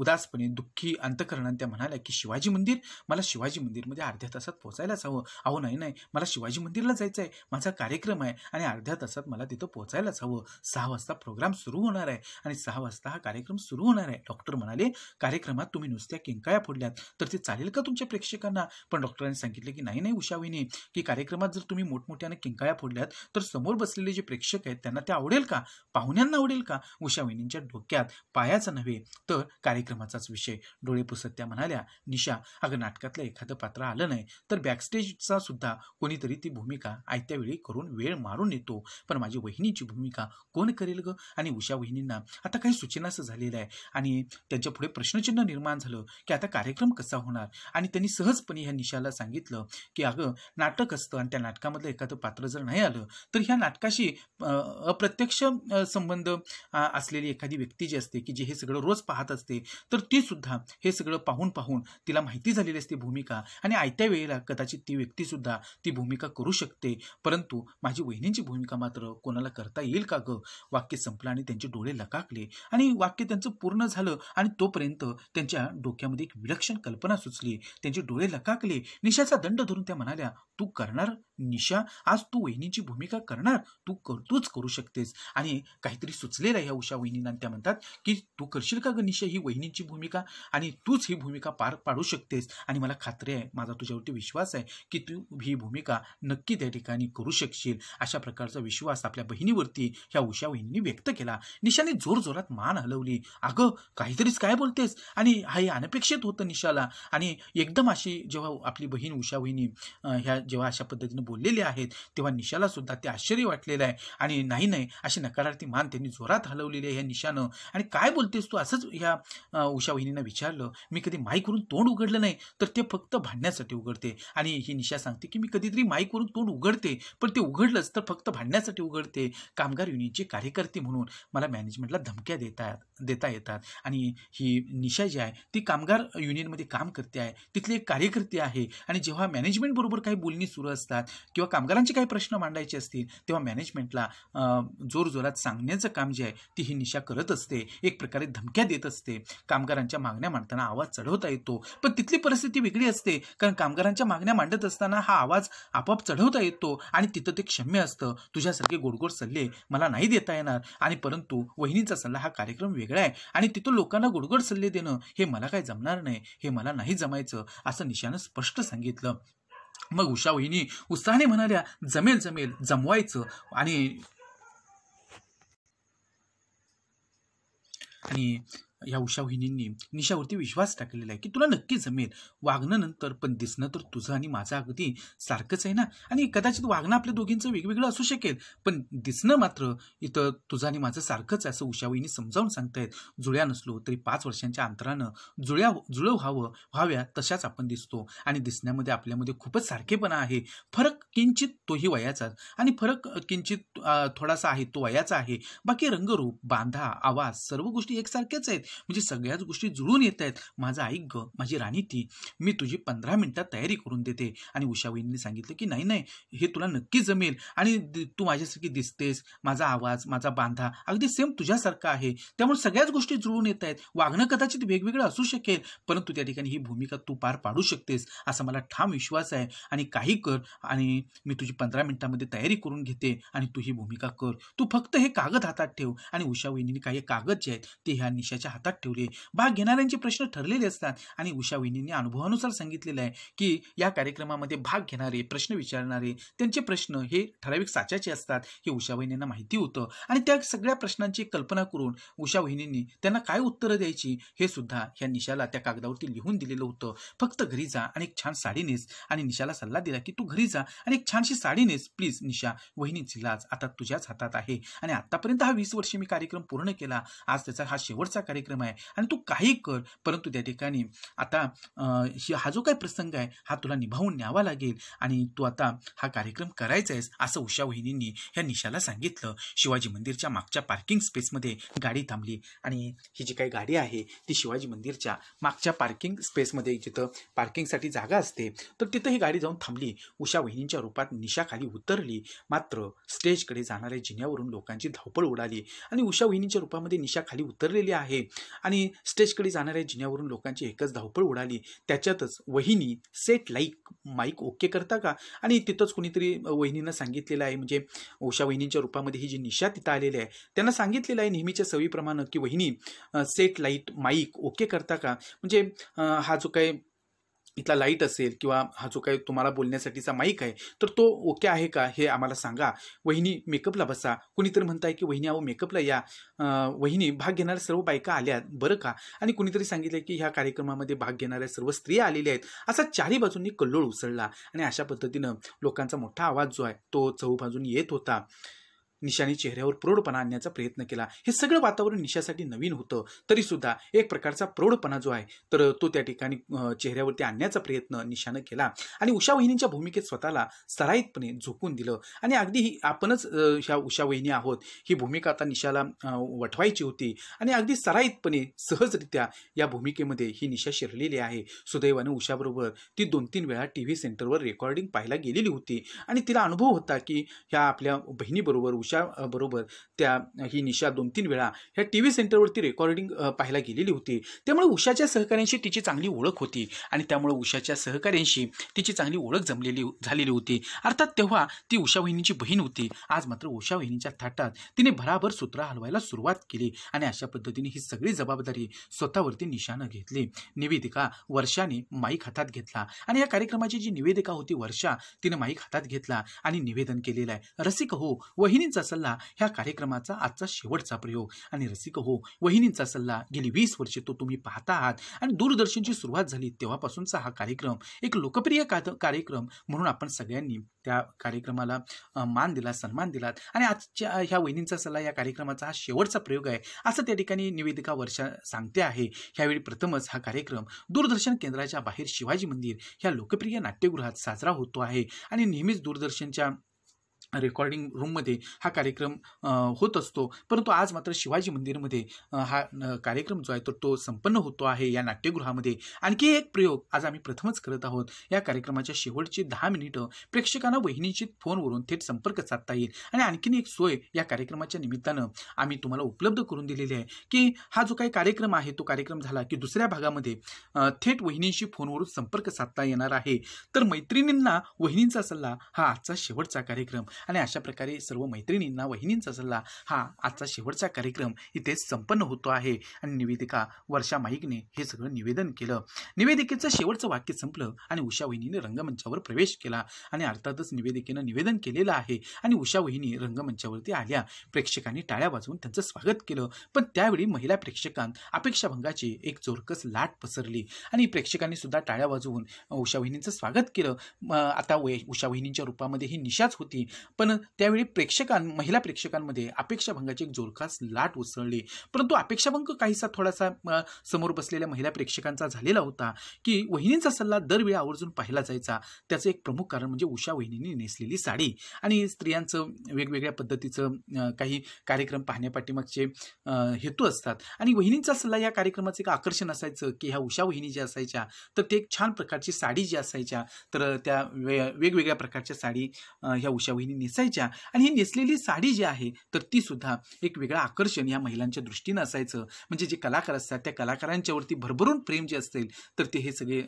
[SPEAKER 1] उदासपणे दुःखी अंतकरणानं त्या म्हणाल्या की शिवाजी मंदिर मला शिवाजी मंदिरमध्ये अर्ध्या तासात पोहोचायलाच हवं अहो नाही नाही मला शिवाजी मंदिर मंदिरला जायचं आहे माझा कार्यक्रम आहे आणि अर्ध्या तासात मला तिथं पोहोचायलाच हवं सहा वाजता प्रोग्राम सुरू होणार आहे आणि सहा वाजता हा कार्यक्रम सुरू होणार आहे डॉक्टर म्हणाले कार्यक्रमात तुम्ही नुसत्या किंकाळ्या फोडल्यात तर ते चालेल का तुमच्या प्रेक्षकांना पण डॉक्टरांनी सांगितले की नाही नाही उषाविनी की कार्यक्रमात जर तुम्ही मोठमोठ्याने किंकाळ्या फोडल्यात तर समोर बसलेले जे प्रेक्षक आहेत त्यांना ते आवडेल का पाहुण्यांना आवडेल का उषाविनींच्या डोक्यात पायाचा नव्हे तर कार्यक्रमाचाच विषय डोळे पुसत म्हणाल्या निशा अगं नाटकातलं एखादं पात्र आलं नाही तर बॅकस्टेजचा सुद्धा कोणीतरी ती भूमिका भूमिका आयत्यावेळी करून वेळ मारून येतो पण माझी वहिनीची भूमिका कोण करेल ग आणि उषा वहिनींना आता काही असं झालेलं आहे आणि त्यांच्या पुढे प्रश्नचिन्ह निर्माण झालं की आता कार्यक्रम कसा होणार आणि त्यांनी सहजपणे ह्या निशाला सांगितलं की अगं नाटक असतं आणि त्या नाटकामधलं एखादं पात्र जर नाही आलं तर ह्या नाटकाशी अप्रत्यक्ष संबंध असलेली एखादी व्यक्ती जी असते की जी हे सगळं रोज पाहत असते तर ती सुद्धा हे सगळं पाहून पाहून तिला माहिती झालेली असते भूमिका आणि आयत्या वेळेला कदाचित ती व्यक्तीसुद्धा ती भूमिका करू शकते परंतु माझी वहिनींची भूमिका मात्र कोणाला करता येईल का गं वाक्य संपलं आणि त्यांचे डोळे लकाकले आणि वाक्य त्यांचं पूर्ण झालं आणि तोपर्यंत त्यांच्या डोक्यामध्ये एक विलक्षण कल्पना सुचली त्यांचे डोळे लकाकले निशाचा दंड धरून त्या म्हणाल्या तू करणार निशा आज तू वहिनीची भूमिका करणार तू कर तूच करू शकतेस आणि काहीतरी सुचलेलं आहे उषा वहिनींना त्या म्हणतात की तू करशील का ग निशा ही वहिनींची भूमिका आणि तूच ही भूमिका पार पाडू शकतेस आणि मला खात्री आहे माझा तुझ्यावरती विश्वास आहे की तू ही भूमिका नक्की त्या ठिकाणी करू शकशील अशा प्रकारचा विश्वास आपल्या बहिणीवरती ह्या उषा वहिनींनी व्यक्त केला निशाने जोरजोरात मान हलवली अगं काहीतरीच काय बोलतेस आणि हा हे अनपेक्षित होतं निशाला आणि एकदम अशी जेव्हा आपली बहीण उषा वहिनी ह्या जेव्हा अशा पद्धतीनं बोललेले आहेत तेव्हा निशाला सुद्धा ते आश्चर्य वाटलेलं आहे आणि नाही नाही अशी नकारार्थी मान त्यांनी जोरात हलवलेली आहे या निशानं आणि काय बोलतेस तू असंच ह्या उषा वहिनीनं विचारलं मी कधी करून तोंड उघडलं नाही तर ते फक्त भांडण्यासाठी उघडते आणि ही निशा सांगते की मी कधीतरी करून तोंड उघडते पण ते उघडलंच तर फक्त भांडण्यासाठी उघडते कामगार युनियनचे कार्यकर्ते म्हणून मला मॅनेजमेंटला धमक्या देतात देता येतात आणि ही निशा जी आहे ती कामगार युनियनमध्ये काम करते आहे तिथली एक कार्यकर्ते आहे आणि जेव्हा मॅनेजमेंटबरोबर काही बोलणी सुरू असतात किंवा कामगारांचे काही प्रश्न मांडायचे असतील तेव्हा मॅनेजमेंटला जोरजोरात सांगण्याचं काम जे आहे ती ही निशा करत असते एक प्रकारे धमक्या देत असते कामगारांच्या मागण्या मांडताना आवाज चढवता येतो पण तिथली परिस्थिती वेगळी असते कारण कामगारांच्या मागण्या मांडत असताना हा आवाज आपोआप चढवता येतो आणि तिथं ते क्षम्य असतं तुझ्यासारखे गोडगोड सल्ले मला नाही देता येणार आणि परंतु वहिनीचा सल्ला हा कार्यक्रम वेगळा आहे आणि तिथं लोकांना गोडगोड सल्ले देणं हे मला काय जमणार नाही हे मला नाही जमायचं असं निशानं स्पष्ट सांगितलं मग उषा वहिनी उत्साहाने म्हणाल्या जमेल जमेल जमवायचं आणि आणि या उषा वहिनींनी निशावरती विश्वास टाकलेला आहे की तुला नक्की जमेल वागणं नंतर पण दिसणं तर तुझं आणि माझं अगदी सारखंच आहे ना आणि कदाचित वागणं आपल्या दोघींचं वेगवेगळं असू शकेल पण दिसणं मात्र इथं तुझं आणि माझं सारखंच आहे असं उषा वहिनी समजावून सांगतायत जुळ्या नसलो तरी पाच वर्षांच्या अंतरानं जुळ्या जुळं व्हावं व्हाव्या तशाच आपण दिसतो आणि दिसण्यामध्ये आपल्यामध्ये खूपच सारखेपणा आहे फरक किंचित तोही वयाचा आणि फरक किंचित थोडासा आहे तो वयाचा आहे बाकी रंगरूप बांधा आवाज सर्व गोष्टी एकसारख्याच आहेत म्हणजे सगळ्याच गोष्टी जुळून येत आहेत माझं ऐक ग माझी राणी ती मी तुझी पंधरा मिनिटात तयारी करून देते आणि उषावईंनी सांगितलं की नाही नाही हे तुला नक्की जमेल आणि तू माझ्यासारखी दिसतेस माझा आवाज माझा बांधा अगदी सेम तुझ्यासारखा आहे त्यामुळे सगळ्याच गोष्टी जुळून येत आहेत वागणं कदाचित वेगवेगळं असू शकेल परंतु त्या ठिकाणी ही भूमिका तू पार पाडू शकतेस असा मला ठाम विश्वास आहे आणि काही कर आणि मी मी तुझी पंधरा मिनिटामध्ये तयारी करून घेते आणि तू ही भूमिका कर तू फक्त हे कागद हातात ठेव आणि उषा वहिनीने काही कागद जे आहेत ते ह्या निशाच्या हातात ठेवले भाग घेणाऱ्यांचे प्रश्न ठरलेले असतात आणि उषा वहिनीने अनुभवानुसार सांगितलेलं आहे की या कार्यक्रमामध्ये भाग घेणारे प्रश्न विचारणारे त्यांचे प्रश्न हे ठराविक साच्याचे असतात हे उषा वहिनींना माहिती होतं आणि त्या सगळ्या प्रश्नांची कल्पना करून उषा वहिनींनी त्यांना काय उत्तरं द्यायची हे सुद्धा ह्या निशाला त्या कागदावरती लिहून दिलेलं होतं फक्त घरी जा आणि एक छान साडी नेस आणि निशाला सल्ला दिला की तू घरी जा आणि एक छानशी साडी नेस प्लीज निशा वहिनीची झिलाज आता तुझ्याच हातात आहे आणि आतापर्यंत हा वीस वर्ष मी कार्यक्रम पूर्ण केला आज त्याचा हा शेवटचा कार्यक्रम आहे आणि तू काही कर परंतु त्या ठिकाणी आता हा जो काही प्रसंग आहे हा तुला निभावून न्यावा लागेल आणि तू आता हा कार्यक्रम करायचा आहेस असं उषा वहिनींनी ह्या निशाला सांगितलं शिवाजी मंदिरच्या मागच्या पार्किंग स्पेसमध्ये गाडी थांबली आणि ही जी काही गाडी आहे ती शिवाजी मंदिरच्या मागच्या पार्किंग स्पेसमध्ये जिथं पार्किंगसाठी जागा असते तर तिथं ही गाडी जाऊन थांबली उषा वहिनींच्या रूपात निशाखाली उतरली मात्र स्टेजकडे जाणाऱ्या जिन्यावरून लोकांची धावपळ उडाली आणि उषा वहिनीच्या रूपामध्ये निशा खाली उतरलेली आहे आणि स्टेजकडे जाणाऱ्या जिन्यावरून लोकांची एकच धावपळ उडाली त्याच्यातच वहिनी सेट लाईक माईक ओके करता का आणि तिथंच कुणीतरी वहिनीनं सांगितलेलं आहे म्हणजे उषा वहिनींच्या रूपामध्ये ही जी निशा तिथं आलेली आहे त्यांना सांगितलेलं आहे नेहमीच्या सवीप्रमाणे की वहिनी सेट लाईट माईक ओके करता का म्हणजे हा जो काही इथला लाईट असेल किंवा हा जो काही तुम्हाला बोलण्यासाठीचा माईक आहे तर तो ओके आहे का हे आम्हाला सांगा वहिनी मेकअपला बसा कुणीतरी म्हणताय की वहिनी अहो मेकअपला या वहिनी भाग घेणाऱ्या सर्व बायका आल्या बरं का आणि कुणीतरी सांगितलं की ह्या कार्यक्रमामध्ये भाग घेणाऱ्या सर्व स्त्रिया आलेल्या आहेत असा चारही बाजूंनी कल्लोळ उसळला आणि अशा पद्धतीनं लोकांचा मोठा आवाज जो आहे तो चहूबाजून येत होता निशाने चेहऱ्यावर प्रौढपणा आणण्याचा प्रयत्न केला हे सगळं वातावरण निशासाठी नवीन होतं तरी सुद्धा एक प्रकारचा प्रौढपणा जो आहे तर तो त्या ठिकाणी चेहऱ्यावरती आणण्याचा प्रयत्न निशानं केला आणि उषा वहिनींच्या भूमिकेत स्वतःला सराईतपणे झोकून दिलं आणि अगदी ही आपणच ह्या उषा वहिनी आहोत ही भूमिका आता निशाला वठवायची होती आणि अगदी सराईतपणे सहजरित्या या भूमिकेमध्ये ही निशा शिरलेली आहे सुदैवानं उषाबरोबर ती दोन तीन वेळा टी व्ही सेंटरवर रेकॉर्डिंग पाहायला गेलेली होती आणि तिला अनुभव होता की ह्या आपल्या बहिणीबरोबर उषा बरोबर त्या ही निशा दोन तीन वेळा ह्या टी व्ही सेंटरवरती रेकॉर्डिंग पाहायला गेलेली होती त्यामुळे उषाच्या सहकाऱ्यांशी तिची चांगली ओळख होती आणि त्यामुळे उषाच्या सहकाऱ्यांशी तिची चांगली ओळख जमलेली झालेली होती अर्थात तेव्हा ती उषा वहिनीची बहीण होती आज मात्र उषा वहिनीच्या थाटात तिने भराभर सूत्र हलवायला सुरुवात केली आणि अशा पद्धतीने ही सगळी जबाबदारी स्वतःवरती निशानं घेतली निवेदिका वर्षाने माईक हातात घेतला आणि या कार्यक्रमाची जी निवेदिका होती वर्षा तिने माईक हातात घेतला आणि निवेदन केलेलं आहे रसिक हो वहिनीचा वहिनींचा सल्ला ह्या कार्यक्रमाचा आजचा शेवटचा प्रयोग आणि रसिक हो वहिनींचा सल्ला गेली वीस वर्षे तो तुम्ही पाहता आहात आणि दूरदर्शनची सुरुवात झाली तेव्हापासूनचा हा कार्यक्रम एक लोकप्रिय कार्यक्रम म्हणून आपण सगळ्यांनी त्या कार्यक्रमाला मान दिला सन्मान दिलात आणि आजच्या ह्या वहिनींचा सल्ला या कार्यक्रमाचा हा शेवटचा प्रयोग आहे असं त्या ठिकाणी निवेदिका वर्षा सांगते आहे ह्यावेळी प्रथमच हा कार्यक्रम दूरदर्शन केंद्राच्या बाहेर शिवाजी मंदिर ह्या लोकप्रिय नाट्यगृहात साजरा होतो आहे आणि नेहमीच दूरदर्शनच्या रेकॉर्डिंग रूममध्ये हा कार्यक्रम होत असतो परंतु आज मात्र शिवाजी मंदिरमध्ये हा कार्यक्रम जो आहे तर तो संपन्न होतो आहे या नाट्यगृहामध्ये आणखी एक प्रयोग आज आम्ही प्रथमच करत आहोत या कार्यक्रमाच्या शेवटची दहा मिनिटं प्रेक्षकांना वहिनीची फोनवरून थेट संपर्क साधता येईल आणि आणखीन एक सोय या कार्यक्रमाच्या निमित्तानं आम्ही तुम्हाला उपलब्ध करून दिलेली आहे की हा जो काही कार्यक्रम आहे तो कार्यक्रम झाला की दुसऱ्या भागामध्ये थेट वहिनींशी फोनवरून संपर्क साधता येणार आहे तर मैत्रिणींना वहिनींचा सल्ला हा आजचा शेवटचा कार्यक्रम आणि अशा प्रकारे सर्व मैत्रिणींना वहिनींचा सल्ला हा आजचा शेवटचा कार्यक्रम इथे संपन्न होतो आहे आणि निवेदिका वर्षा माईकने हे सगळं निवेदन केलं निवेदिकेचं शेवटचं वाक्य संपलं आणि उषा वहिनीने रंगमंचावर प्रवेश केला आणि अर्थातच निवेदिकेनं निवेदन केलेलं आहे आणि उषा वहिनी रंगमंचावरती आल्या प्रेक्षकांनी टाळ्या वाजवून त्यांचं स्वागत केलं पण त्यावेळी महिला प्रेक्षकांत अपेक्षाभंगाची एक जोरकस लाट पसरली आणि प्रेक्षकांनी सुद्धा टाळ्या वाजवून उषा वहिनींचं स्वागत केलं आता वय उषा वहिनींच्या रूपामध्ये ही निशाच होती पण त्यावेळी प्रेक्षकां महिला प्रेक्षकांमध्ये अपेक्षाभंगाची एक जोरखास लाट उसळली परंतु अपेक्षाभंग काहीसा थोडासा समोर बसलेल्या महिला प्रेक्षकांचा झालेला होता की वहिनींचा सल्ला दरवेळी आवर्जून पाहिला जायचा त्याचं एक प्रमुख कारण म्हणजे उषा वहिनींनी नेसलेली साडी आणि स्त्रियांचं वेगवेगळ्या पद्धतीचं काही कार्यक्रम पाहण्यापाठीमागचे हेतू असतात आणि वहिनींचा सल्ला या कार्यक्रमाचं एक आकर्षण असायचं की ह्या उषा वहिनी ज्या असायच्या तर ते एक छान प्रकारची साडी जी असायच्या तर त्या वे वेगवेगळ्या प्रकारच्या साडी ह्या उषा वहिनी नेसायच्या आणि ही नेसलेली साडी जी आहे तर ती सुद्धा एक वेगळं आकर्षण या महिलांच्या दृष्टीनं असायचं म्हणजे जे कलाकार असतात त्या कलाकारांच्यावरती भरभरून प्रेम जे असेल तर ते हे सगळे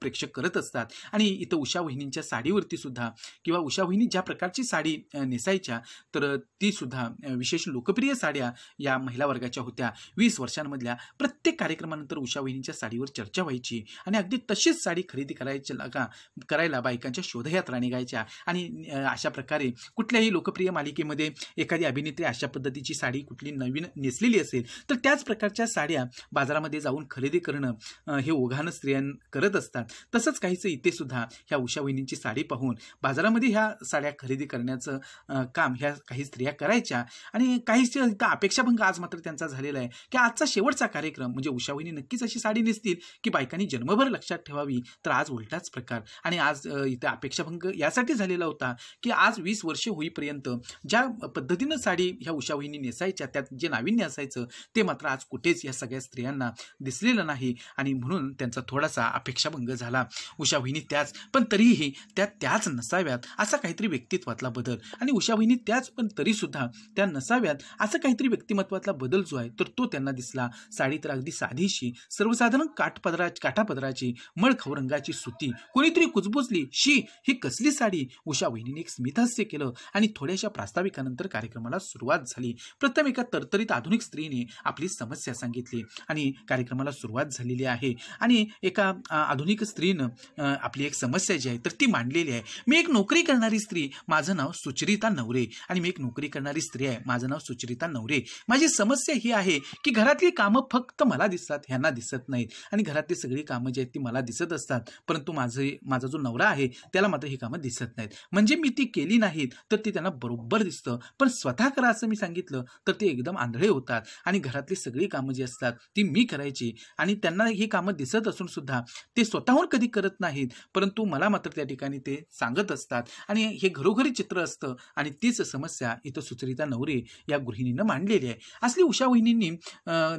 [SPEAKER 1] प्रेक्षक करत असतात आणि इथं उषा वहिनींच्या साडीवरती सुद्धा किंवा उषा वहिनी ज्या प्रकारची साडी नेसायच्या तर ती सुद्धा विशेष लोकप्रिय साड्या या महिला वर्गाच्या होत्या वीस वर्षांमधल्या प्रत्येक कार्यक्रमानंतर उषा वहिनींच्या साडीवर चर्चा व्हायची आणि अगदी तशीच साडी खरेदी करायची लागा करायला बायकांच्या शोधयात्रा निघायच्या आणि अशा प्रकार प्रकारे कुठल्याही लोकप्रिय मालिकेमध्ये एखादी अभिनेत्री अशा पद्धतीची साडी कुठली नवीन नेसलेली असेल तर त्याच प्रकारच्या साड्या बाजारामध्ये जाऊन खरेदी करणं हे ओघानं स्त्रियां करत असतात तसंच काहीचं इथे सुद्धा ह्या उषा वहिनींची साडी पाहून बाजारामध्ये ह्या साड्या खरेदी करण्याचं काम ह्या काही स्त्रिया करायच्या आणि काहीच्या इथं अपेक्षाभंग आज मात्र त्यांचा झालेला आहे की आजचा शेवटचा कार्यक्रम म्हणजे उषा वहिनी नक्कीच अशी साडी नेसतील की बायकांनी जन्मभर लक्षात ठेवावी तर आज उलटाच प्रकार आणि आज इथे अपेक्षाभंग यासाठी झालेला होता की आज वीस वर्षे होईपर्यंत ज्या पद्धतीनं साडी ह्या उषावहिनी नेसायच्या त्यात जे नाविन्य असायचं ते मात्र आज कुठेच या सगळ्या स्त्रियांना दिसलेलं नाही आणि म्हणून त्यांचा थोडासा अपेक्षाभंग झाला उषावहिनी त्याच पण तरीही त्या त्याच नसाव्यात असा काहीतरी व्यक्तित्वातला बदल आणि उषावहिनी त्याच पण तरीसुद्धा त्या नसाव्यात असं काहीतरी व्यक्तिमत्वातला बदल जो आहे तर तो त्यांना दिसला साडी तर अगदी साधीशी सर्वसाधारण काठपदरा काठापदराची मळखवरंगाची सुती कोणीतरी कुजबुजली शी ही कसली साडी उषा वहिनीने एक स्मित अट्टहास्य केलं आणि थोड्याशा प्रास्ताविकानंतर कार्यक्रमाला सुरुवात झाली प्रथम एका तरतरीत आधुनिक स्त्रीने आपली समस्या सांगितली आणि कार्यक्रमाला सुरुवात झालेली आहे आणि एका आधुनिक स्त्रीनं आपली एक समस्या जी आहे तर ती मांडलेली आहे मी एक नोकरी करणारी स्त्री माझं नाव सुचरिता नवरे आणि मी एक नोकरी करणारी स्त्री आहे माझं नाव सुचरिता नवरे माझी समस्या ही आहे की घरातली कामं फक्त मला दिसतात ह्यांना दिसत नाहीत आणि घरातली सगळी कामं जी आहेत ती मला दिसत असतात परंतु माझे माझा जो नवरा आहे त्याला मात्र ही कामं दिसत नाहीत म्हणजे मी ती केली केली नाहीत तर ते त्यांना बरोबर दिसतं पण स्वतः करा असं मी सांगितलं तर ते एकदम आंधळे होतात आणि घरातली सगळी कामं जी असतात ती मी करायची आणि त्यांना ही कामं दिसत असून सुद्धा ते स्वतःहून कधी करत नाहीत परंतु मला मात्र त्या ठिकाणी ते सांगत असतात आणि हे घरोघरी चित्र असतं आणि तीच समस्या इथं सुचरिता नवरे या गृहिणीनं मांडलेली आहे असली उषा वहिनींनी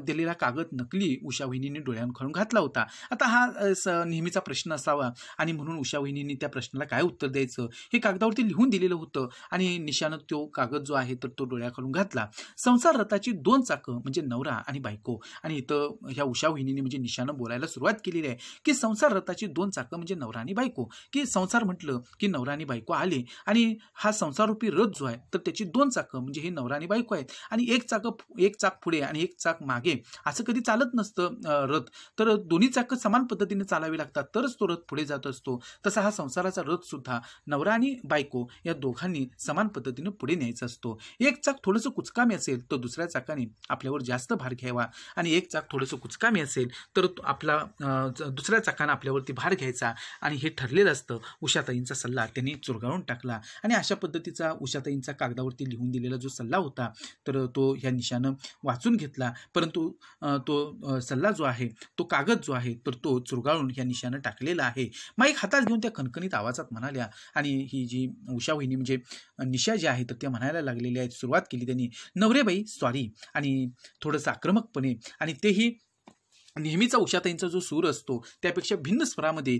[SPEAKER 1] दिलेला कागद नकली उषा वहिनींनी डोळ्यांखाळून घातला होता आता हा नेहमीचा प्रश्न असावा आणि म्हणून उषा वहिनींनी त्या प्रश्नाला काय उत्तर द्यायचं हे कागदावरती लिहून दिले केलेलं होतं आणि निशानं तो कागद जो आहे तर तो डोळ्याखालून घातला संसार रथाची दोन चाकं म्हणजे नवरा आणि बायको आणि इथं ह्या उषा वहिनीने म्हणजे निशानं बोलायला सुरुवात केलेली आहे की संसार रथाची दोन चाकं म्हणजे नवरा आणि बायको की संसार म्हटलं की नवरा आणि बायको आले आणि हा संसाररूपी रथ जो आहे तर त्याची दोन चाकं म्हणजे हे नवरा आणि बायको आहेत आणि एक चाकं एक चाक पुढे आणि एक चाक मागे असं कधी चालत नसतं रथ तर दोन्ही चाकं समान पद्धतीने चालावी लागतात तरच तो रथ पुढे जात असतो तसा हा संसाराचा रथ सुद्धा नवरा आणि बायको या दोघांनी समान पद्धतीनं पुढे न्यायचा असतो एक चाक थोडंसं कुचकामी असेल तर दुसऱ्या चाकाने आपल्यावर जास्त भार घ्यावा आणि एक चाक थोडंसं कुचकामी असेल तर आपला दुसऱ्या चाकानं आपल्यावरती भार घ्यायचा आणि हे ठरलेलं असतं उषाताईंचा सल्ला त्यांनी चुरगाळून टाकला आणि अशा पद्धतीचा उषाताईंचा कागदावरती लिहून दिलेला जो सल्ला होता तर तो ह्या निशानं वाचून घेतला परंतु तो सल्ला जो आहे तो कागद जो आहे तर तो चुरगाळून ह्या निशानं टाकलेला आहे माईक हातात घेऊन त्या कणकणीत आवाजात म्हणाल्या आणि ही जी उषा पहिनी म्हणजे निशा आहे आहेत त्या म्हणायला लागलेल्या आहेत सुरुवात केली त्यांनी नवरेबाई सॉरी आणि थोडंसं आक्रमकपणे आणि तेही नेहमीचा उषाताईंचा जो सूर असतो त्यापेक्षा भिन्न स्वरामध्ये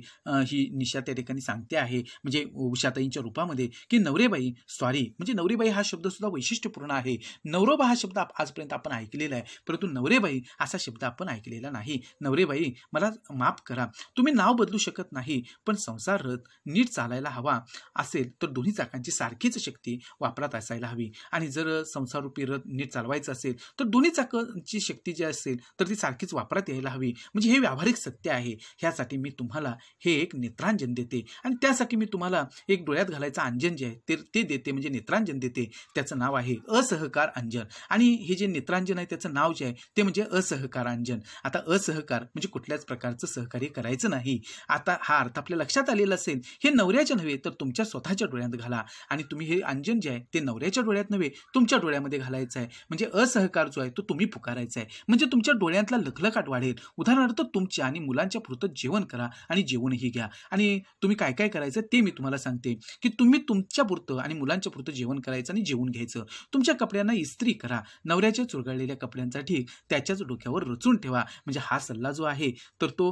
[SPEAKER 1] ही निशा त्या ठिकाणी सांगते आहे म्हणजे उषाताईंच्या रूपामध्ये की नवरेबाई सॉरी म्हणजे नवरेबाई हा शब्दसुद्धा वैशिष्ट्यपूर्ण आहे नवरोबा हा शब्द आजपर्यंत आपण ऐकलेला आहे परंतु नवरेबाई असा शब्द आपण ऐकलेला नाही नवरेबाई मला माफ करा तुम्ही नाव बदलू शकत नाही पण संसार रथ नीट चालायला हवा असेल तर दोन्ही चाकांची सारखीच शक्ती वापरात असायला हवी आणि जर संसाररूपी रथ नीट चालवायचं असेल तर दोन्ही चाकांची शक्ती जी असेल तर ती सारखीच वापरात यायला हवी म्हणजे हे व्यावहारिक सत्य आहे ह्यासाठी मी तुम्हाला हे एक नेत्रांजन देते आणि त्यासाठी मी तुम्हाला एक डोळ्यात घालायचं अंजन जे आहे ते ते देते म्हणजे नेत्रांजन देते त्याचं नाव आहे असहकार अंजन आणि हे जे नेत्रांजन आहे त्याचं नाव जे आहे ते म्हणजे असहकार अंजन आता असहकार म्हणजे कुठल्याच प्रकारचं सहकार्य करायचं नाही आता हा अर्थ आपल्या लक्षात आलेला असेल हे नवऱ्याच्या नव्हे तर तुमच्या स्वतःच्या डोळ्यात घाला आणि तुम्ही हे अंजन जे आहे ते नवऱ्याच्या डोळ्यात नव्हे तुमच्या डोळ्यामध्ये घालायचं आहे म्हणजे असहकार जो आहे तो तुम्ही पुकारायचा आहे म्हणजे तुमच्या डोळ्यातला लखलखाट वाढेल आहेत उदाहरणार्थ तुमच्या आणि मुलांच्या पुरतं जेवण करा आणि जेवणही घ्या आणि तुम्ही काय काय करायचं ते मी तुम्हाला सांगते की तुम्ही तुमच्या पुरतं आणि मुलांच्या पुरतं जेवण करायचं आणि जेवण घ्यायचं तुमच्या कपड्यांना इस्त्री करा नवऱ्याच्या चुरगळलेल्या कपड्यांसाठी त्याच्याच डोक्यावर रचून ठेवा म्हणजे हा सल्ला जो आहे तर तो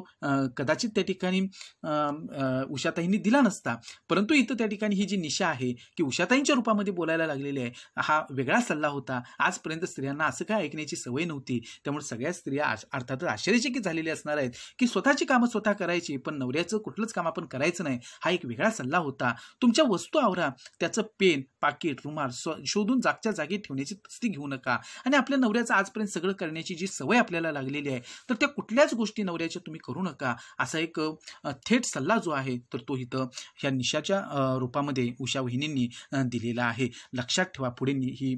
[SPEAKER 1] कदाचित त्या ठिकाणी उषाताईंनी दिला नसता परंतु इथं त्या ठिकाणी ही जी निशा आहे की उषाताईंच्या रूपामध्ये बोलायला लागलेली आहे हा वेगळा सल्ला होता आजपर्यंत स्त्रियांना असं काय ऐकण्याची सवय नव्हती त्यामुळे सगळ्या स्त्रिया अर्थातच आश्चर्यचकित झालेले असणार आहेत की स्वतःची कामं स्वतः करायची पण नवऱ्याचं कुठलंच काम आपण करायचं नाही हा एक वेगळा सल्ला होता तुमच्या वस्तू आवरा त्याचं पेन पाकिट रुमाल शोधून जागच्या जागी ठेवण्याची तस्ती घेऊ नका आणि आपल्या नवऱ्याचं आजपर्यंत सगळं करण्याची जी सवय आपल्याला लागलेली आहे तर त्या कुठल्याच गोष्टी नवऱ्याच्या तुम्ही करू नका असा एक थेट सल्ला जो आहे तर तो इथं ह्या निशाच्या रूपामध्ये उषा वहिनींनी दिलेला आहे लक्षात ठेवा पुढे ही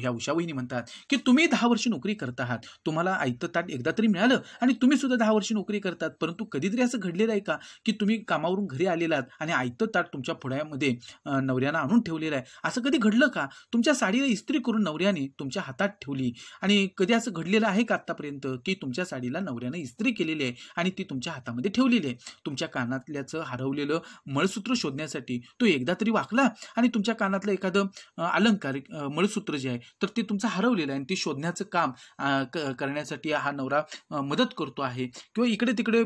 [SPEAKER 1] ह्या उषा वहिनी म्हणतात की तुम्ही दहा वर्ष नोकरी करत आहात तुम्हाला आयतं ताट एकदा तरी मिळालं आणि तुम्ही सुद्धा दहा वर्षी नोकरी करतात परंतु कधीतरी असं घडलेलं आहे का की तुम्ही कामावरून घरी आलेलात आणि आयतं ताट तुमच्या फुड्यामध्ये नवऱ्यानं आणून ठेवलेलं आहे असं कधी घडलं का तुमच्या साडीला इस्त्री करून नवऱ्याने तुमच्या हातात ठेवली आणि कधी असं घडलेलं आहे का आतापर्यंत की तुमच्या साडीला नवऱ्यानं इस्त्री केलेली आहे आणि ती तुमच्या हातामध्ये ठेवलेली आहे तुमच्या कानातल्याचं हरवलेलं मळसूत्र शोधण्यासाठी तो एकदा तरी वाकला आणि तुमच्या कानातलं एखादं अलंकार मळसूत्र जे आहे तर ते तुमचं हरवलेलं आहे आणि ते शोधण्याचं काम करण्यासाठी हा नवरा मदत करतो आहे किंवा इकडे तिकडे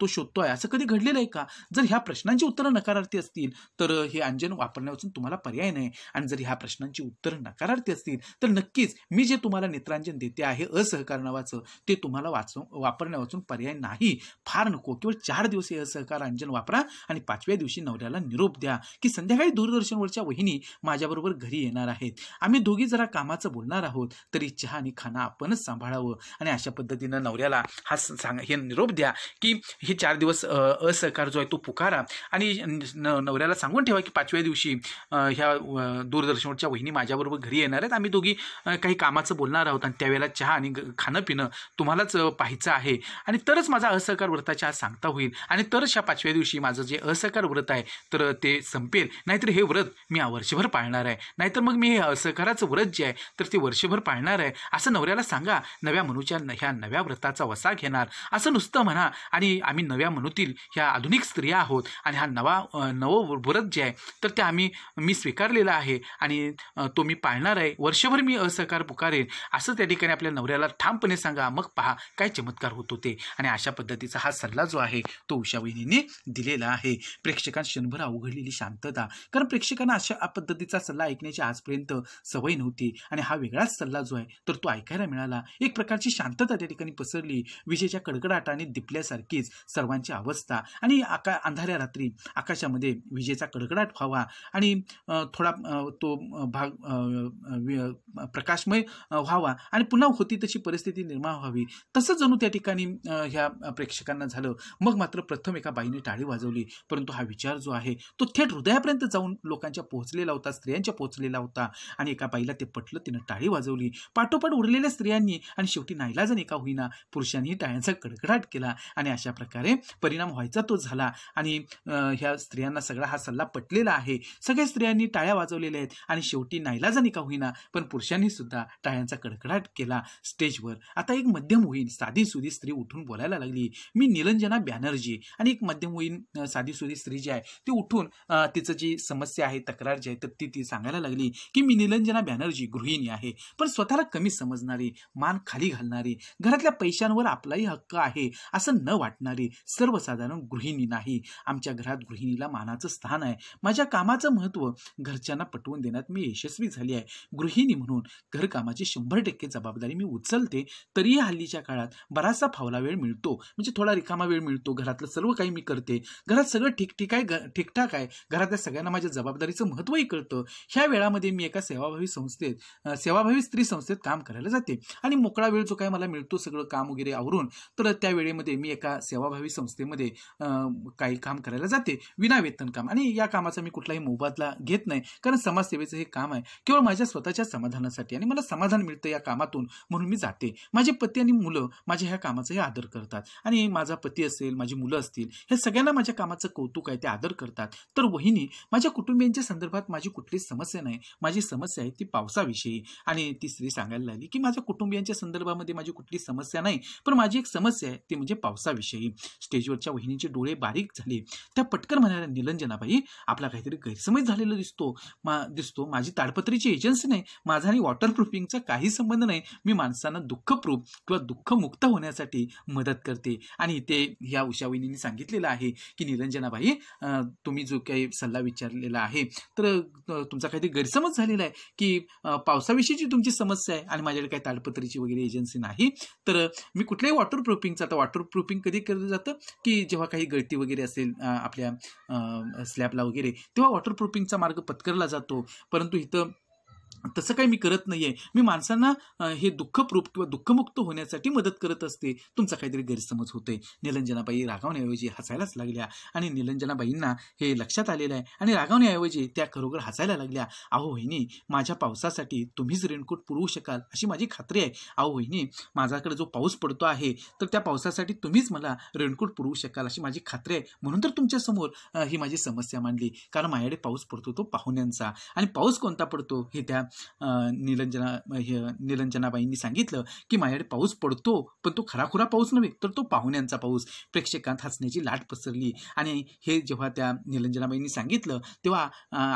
[SPEAKER 1] तो शोधतो आहे असं कधी घडलेलं आहे का जर ह्या प्रश्नांची उत्तरं नकारार्थी असतील तर हे अंजन वापरण्यापासून तुम्हाला पर्याय नाही आणि जर ह्या प्रश्नांची उत्तरं नकारार्थी असतील तर नक्कीच मी जे तुम्हाला नेत्रांजन देते आहे असहकार नावाचं ते तुम्हाला वाचव वापरण्यापासून पर्याय नाही फार नको केवळ चार दिवस हे असहकार अंजन वापरा आणि पाचव्या दिवशी नवऱ्याला निरोप द्या की संध्याकाळी दूरदर्शनवरच्या वहिनी माझ्याबरोबर घरी येणार आहेत आम्ही दोघी जरा कामाचं बोलणार आहोत तरी चहा आणि खाना आपणच सांभाळावं आणि अशा पद्धतीनं नवऱ्याला हा सांगा हे निरोप द्या की हे चार दिवस असहकार जो आहे तो पुकारा आणि नवऱ्याला सांगून ठेवा की पाचव्या दिवशी ह्या दूरदर्शनवरच्या वहिनी माझ्याबरोबर घरी येणार आहेत आम्ही दोघी काही कामाचं बोलणार आहोत आणि त्यावेळेला चहा आणि खाणं पिणं तुम्हालाच पाहायचं आहे आणि तरच माझा असहकार व्रताच्या आज सांगता होईल आणि तरच ह्या पाचव्या दिवशी माझं जे असहकार व्रत आहे तर ते संपेल नाहीतर हे व्रत मी वर्षभर पाळणार आहे नाहीतर मग मी हे असहकाराचं व्रत जे आहे तर ते वर्षभर पाळणार आहे असं नवऱ्याला सांगा नव्या मनुच्या ह्या नव्या व्रताचा देवाचा वसा घेणार असं नुसतं म्हणा आणि आम्ही नव्या मनुतील ह्या आधुनिक स्त्रिया आहोत आणि हा नवा नवव्रत जे आहे तर ते आम्ही मी स्वीकारलेला आहे आणि तो मी पाळणार आहे वर्षभर मी असहकार पुकारेन असं त्या ठिकाणी आपल्या नवऱ्याला ठामपणे सांगा मग पहा काय चमत्कार होत होते आणि अशा पद्धतीचा हा सल्ला जो आहे तो उषा वहिनीने दिलेला आहे प्रेक्षकांत क्षणभर अवघडलेली शांतता कारण प्रेक्षकांना अशा पद्धतीचा सल्ला ऐकण्याची आजपर्यंत सवय नव्हती आणि हा वेगळाच सल्ला जो आहे तर तो ऐकायला मिळाला एक प्रकारची शांतता त्या ठिकाणी पसरली रात्री विजेच्या कडकडाटाने दिपल्यासारखीच सर्वांची अवस्था आणि आका अंधाऱ्या रात्री आकाशामध्ये विजेचा कडकडाट व्हावा आणि थोडा तो भाग प्रकाशमय व्हावा आणि पुन्हा होती तशी परिस्थिती निर्माण व्हावी तसं जणू त्या ठिकाणी ह्या प्रेक्षकांना झालं मग मात्र प्रथम एका बाईने टाळी वाजवली परंतु हा विचार जो आहे तो थेट हृदयापर्यंत जाऊन लोकांच्या पोहोचलेला होता स्त्रियांच्या पोहोचलेला होता आणि एका बाईला ते पटलं तिनं टाळी वाजवली पाठोपाठ उरलेल्या स्त्रियांनी आणि शेवटी नाईलाजन एका होईना पुरुषांनी टाळ्यांचा कडकडाट केला आणि अशा प्रकारे परिणाम व्हायचा तो झाला आणि ह्या स्त्रियांना सगळा हा सल्ला पटलेला आहे सगळ्या स्त्रियांनी टाळ्या वाजवलेल्या आहेत आणि शेवटी नाईलाजाने का होईना पण पुरुषांनी सुद्धा टाळ्यांचा कडकडाट केला स्टेजवर आता एक मध्यम होईन साधी सुधी स्त्री उठून बोलायला लागली मी निलंजना बॅनर्जी आणि एक मध्यम होईन साधी सुधी स्त्री जी आहे ती उठून तिचं जी समस्या आहे तक्रार जी आहे तर ती ती सांगायला लागली की मी निलंजना बॅनर्जी गृहिणी आहे पण स्वतःला कमी समजणारी मान खाली घालणारी घरातल्या पैशांवर मुलांवर आपलाही हक्क आहे असं न वाटणारी सर्वसाधारण गृहिणी नाही आमच्या घरात गृहिणीला मानाचं स्थान आहे माझ्या कामाचं महत्त्व घरच्यांना पटवून देण्यात मी यशस्वी झाली आहे गृहिणी म्हणून घरकामाची शंभर टक्के जबाबदारी मी उचलते तरीही हल्लीच्या काळात बराचसा फावला वेळ मिळतो म्हणजे थोडा रिकामा वेळ मिळतो घरातलं सर्व काही मी करते घरात सगळं ठीकठीक आहे ठीकठाक आहे घरातल्या सगळ्यांना माझ्या जबाबदारीचं महत्त्वही कळतं ह्या वेळामध्ये मी एका सेवाभावी संस्थेत सेवाभावी स्त्री संस्थेत काम करायला जाते आणि मोकळा वेळ जो काय मला मिळतो सगळं काम वगैरे वगैरे आवरून तर त्या वेळेमध्ये मी एका सेवाभावी संस्थेमध्ये काही काम करायला जाते विनावेतन काम आणि या कामाचा मी कुठलाही मोबदला घेत नाही कारण समाजसेवेचं हे काम आहे केवळ माझ्या स्वतःच्या समाधानासाठी आणि मला समाधान मिळतं या कामातून म्हणून मी जाते माझे पती आणि मुलं माझ्या ह्या कामाचाही आदर करतात आणि माझा पती असेल माझी मुलं असतील हे सगळ्यांना माझ्या कामाचं कौतुक आहे ते आदर करतात तर वहिनी माझ्या कुटुंबियांच्या संदर्भात माझी कुठलीच समस्या नाही माझी समस्या आहे ती पावसाविषयी आणि ती स्त्री सांगायला लागली की माझ्या कुटुंबियांच्या संदर्भामध्ये माझी कुठली समस्या नाही पण माझी एक समस्या आहे ती म्हणजे पावसाविषयी स्टेजवरच्या वहिनीचे डोळे बारीक झाले त्या पटकन म्हणाल्या निलंजनाबाई आपला काहीतरी गैरसमज झालेला दिसतो मा दिसतो माझी ताडपत्रीची एजन्सी नाही माझा आणि वॉटरप्रूफिंगचा काही संबंध नाही मी माणसांना दुःखप्रूफ किंवा दुःख मुक्त होण्यासाठी मदत करते आणि ते ह्या वहिनीने सांगितलेलं आहे की निलंजनाबाई तुम्ही जो काही सल्ला विचारलेला आहे तर तुमचा काहीतरी गैरसमज झालेला आहे की पावसाविषयीची तुमची समस्या आहे आणि माझ्याकडे काही ताडपत्रीची वगैरे एजन्सी नाही तर मी तुम्ही म्हणजे कुठल्याही वॉटर प्रूफिंगचं आता वॉटर कधी केलं जातं की जेव्हा काही गळती वगैरे असेल आपल्या स्लॅबला वगैरे तेव्हा वॉटर मार्ग पत्करला जातो परंतु इथं तसं काही मी करत नाही आहे मी माणसांना हे दुःखप्रूप किंवा दुःखमुक्त होण्यासाठी मदत करत असते तुमचा काहीतरी गैरसमज होतोय निलंजनाबाई रागावण्याऐवजी हसायलाच लागल्या आणि निलंजनाबाईंना हे लक्षात आलेलं आहे आणि रागावण्याऐवजी त्या खरोखर हसायला लागल्या अहो वहिनी माझ्या पावसासाठी तुम्हीच रेनकोट पुरवू शकाल अशी माझी खात्री आहे अहो वहिनी माझ्याकडे जो पाऊस पडतो आहे तर त्या पावसासाठी तुम्हीच मला रेनकोट पुरवू शकाल अशी माझी खात्री आहे म्हणून तर तुमच्यासमोर ही माझी समस्या मांडली कारण माझ्याकडे पाऊस पडतो तो पाहुण्यांचा आणि पाऊस कोणता पडतो हे त्या निलंजना हे निलंजनाबाईंनी सांगितलं की माझ्याकडे पाऊस पडतो पण तो खराखुरा पाऊस नव्हे तर तो पाहुण्यांचा पाऊस प्रेक्षकांत हसण्याची लाट पसरली आणि हे जेव्हा त्या निलंजनाबाईंनी सांगितलं तेव्हा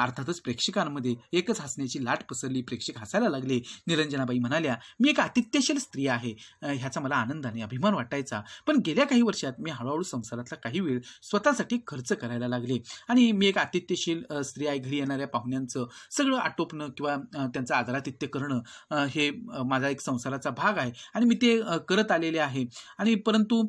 [SPEAKER 1] अर्थातच प्रेक्षकांमध्ये एकच हसण्याची लाट पसरली प्रेक्षक हसायला लागले निरंजनाबाई म्हणाल्या मी एक आतिथ्यशील स्त्री आहे ह्याचा मला आनंदाने अभिमान वाटायचा पण गेल्या काही वर्षात मी हळूहळू संसारातला काही वेळ स्वतःसाठी खर्च करायला लागले आणि मी एक आतिथ्यशील स्त्री आहे घरी येणाऱ्या पाहुण्यांचं सगळं आटोपणं किंवा त्यांचा आदरातिथ्य करणं हे माझा एक संसाराचा भाग आहे आणि मी ते करत आलेले आहे आणि परंतु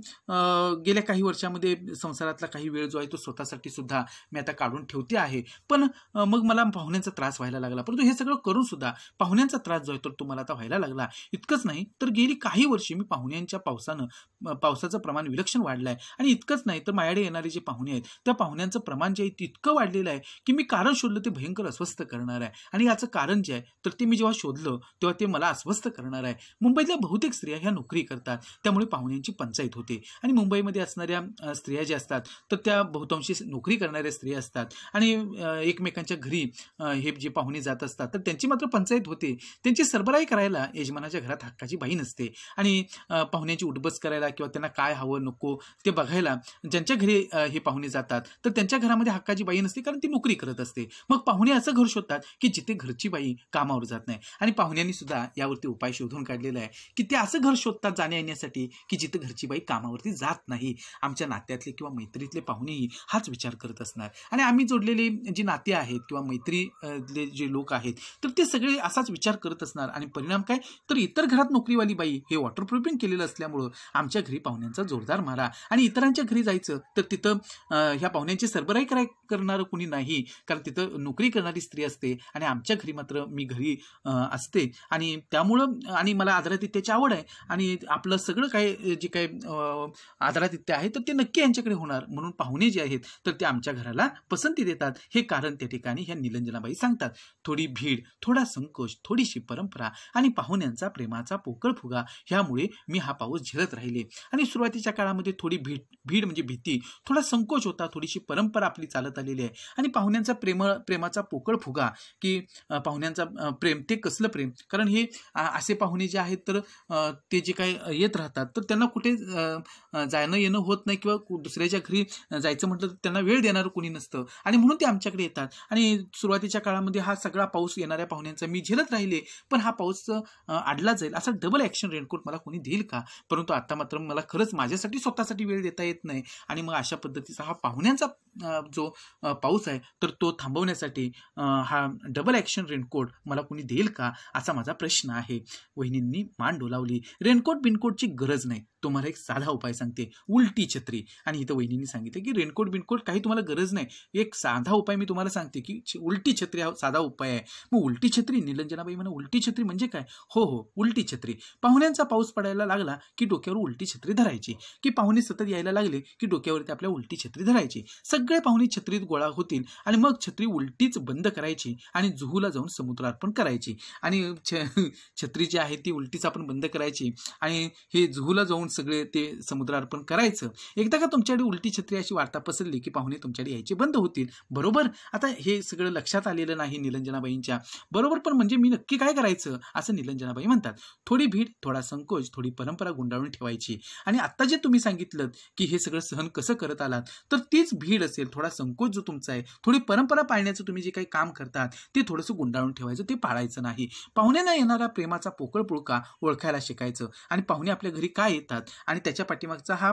[SPEAKER 1] गेल्या काही वर्षामध्ये संसारातला काही वेळ जो आहे तो स्वतःसाठी सुद्धा मी आता काढून ठेवते आहे पण मग मला पाहुण्यांचा त्रास व्हायला लागला परंतु हे सगळं करून सुद्धा पाहुण्यांचा त्रास जो आहे तो मला आता व्हायला लागला इतकंच नाही तर गेली काही वर्षे मी पाहुण्यांच्या पावसानं पावसाचं प्रमाण विलक्षण वाढलं आहे आणि इतकंच नाही तर माझ्याकडे येणारे जे पाहुणे आहेत त्या पाहुण्यांचं प्रमाण जे आहे तितकं वाढलेलं आहे की मी कारण शोधलं ते भयंकर अस्वस्थ करणार आहे आणि याचं कारण जे आहे आहे तर ते मी जेव्हा शोधलं तेव्हा ते मला अस्वस्थ करणार आहे मुंबईतल्या बहुतेक स्त्रिया ह्या नोकरी करतात त्यामुळे पाहुण्यांची पंचायत होते आणि मुंबईमध्ये असणाऱ्या स्त्रिया ज्या असतात तर त्या बहुतांशी नोकरी करणाऱ्या स्त्रिया असतात आणि एकमेकांच्या घरी हे जे पाहुणे जात असतात तर त्यांची मात्र पंचायत होते त्यांची सरबराई करायला यजमानाच्या घरात हक्काची बाई नसते आणि पाहुण्यांची उठबस करायला किंवा त्यांना काय हवं नको ते बघायला ज्यांच्या घरी हे पाहुणे जातात तर त्यांच्या घरामध्ये हक्काची बाई नसते कारण ती नोकरी करत असते मग पाहुणे असं घर शोधतात की जिथे घरची बाई कामावर जात नाही आणि पाहुण्यांनी सुद्धा यावरती उपाय शोधून काढलेला आहे की ते असं घर शोधतात जाण्या येण्यासाठी की जिथं घरची बाई कामावरती जात नाही आमच्या नात्यातले किंवा मैत्रीतले पाहुणेही हाच विचार करत असणार आणि आम्ही जोडलेले जी नाते आहेत किंवा मैत्रीले जे लोक आहेत तर ते सगळे असाच विचार करत असणार आणि परिणाम काय तर इतर घरात नोकरीवाली बाई हे वॉटरप्रूफिंग केलेलं असल्यामुळं आमच्या घरी पाहुण्यांचा जोरदार मारा आणि इतरांच्या घरी जायचं तर तिथं ह्या पाहुण्यांची सरबराई कराय करणारं कुणी नाही कारण तिथं नोकरी करणारी स्त्री असते आणि आमच्या घरी मात्र मी घरी असते आणि त्यामुळं आणि मला आदरातिथ्याची आवड आहे आणि आपलं सगळं काय जे काय आदरातिथ्य आहे तर ते नक्की यांच्याकडे होणार म्हणून पाहुणे जे आहेत तर ते आमच्या घराला पसंती देतात हे कारण त्या ठिकाणी ह्या निलंजनाबाई सांगतात थोडी भीड थोडा संकोच थोडीशी परंपरा आणि पाहुण्यांचा प्रेमाचा पोकळ फुगा ह्यामुळे मी हा पाऊस झेलत राहिले आणि सुरुवातीच्या काळामध्ये थोडी भीड भीड म्हणजे भीती थोडा संकोच होता थोडीशी परंपरा आपली चालत आलेली आहे आणि पाहुण्यांचा प्रेम प्रेमाचा पोकळ फुगा की पाहुण्यांचा प्रेम ते कसलं प्रेम कारण हे असे पाहुणे जे आहेत तर ते जे काय येत राहतात तर त्यांना कुठे जाणं येणं होत नाही किंवा दुसऱ्याच्या घरी जायचं म्हटलं तर त्यांना वेळ देणारं कोणी नसतं आणि म्हणून ते आमच्याकडे येतात आणि सुरुवातीच्या काळामध्ये हा सगळा पाऊस येणाऱ्या पाहुण्यांचा मी झेलत राहिले पण हा पाऊस आडला जाईल असा डबल ॲक्शन रेनकोट मला कोणी देईल का परंतु आता मात्र मला खरंच माझ्यासाठी स्वतःसाठी वेळ देता येत नाही आणि मग अशा पद्धतीचा हा पाहुण्यांचा जो पाऊस आहे तर तो थांबवण्यासाठी हा डबल ॲक्शन रेनकोट मला कोणी देईल का असा माझा प्रश्न आहे वहिनींनी मान डोलावली रेनकोट बिनकोटची गरज नाही तुम्हाला एक साधा उपाय सांगते उलटी छत्री आणि इथं वहिनींनी सांगितलं की रेनकोट बिनकोट काही तुम्हाला गरज नाही एक साधा उपाय मी तुम्हाला सांगते की उलटी छत्री हा साधा उपाय आहे मग उलटी छत्री निलंजनाबाई म्हणा उलटी छत्री म्हणजे काय हो हो उलटी छत्री पाहुण्यांचा पाऊस पडायला लागला की डोक्यावर उलटी छत्री धरायची की पाहुणे सतत यायला लागले की डोक्यावरती आपल्या उलटी छत्री धरायची सगळं सगळे पाहुणे छत्रीत गोळा होतील आणि मग छत्री उलटीच बंद करायची आणि जुहूला जाऊन समुद्रार्पण करायची आणि छत्री जी आहे ती उलटीच आपण बंद करायची आणि हे जुहूला जाऊन सगळे ते समुद्रार्पण करायचं एकदा का तुमच्याकडे उलटी छत्री अशी वार्ता पसरली की पाहुणे तुमच्याकडे यायचे बंद होतील बरोबर आता हे सगळं लक्षात आलेलं नाही निलंजनाबाईंच्या बरोबर पण म्हणजे मी नक्की काय करायचं असं निलंजनाबाई म्हणतात थोडी भीड थोडा संकोच थोडी परंपरा गुंडाळून ठेवायची आणि आत्ता जे तुम्ही सांगितलं की हे सगळं सहन कसं करत आलात तर तीच भीड असेल थोडा संकोच जो तुमचा आहे थोडी परंपरा पाळण्याचं तुम्ही जे काही काम करतात ते थोडंसं गुंडाळून ठेवायचं ते पाळायचं नाही पाहुण्यांना येणारा प्रेमाचा पोकळ पुळका ओळखायला शिकायचं आणि पाहुणे आपल्या घरी काय येतात आणि त्याच्या पाठीमागचा हा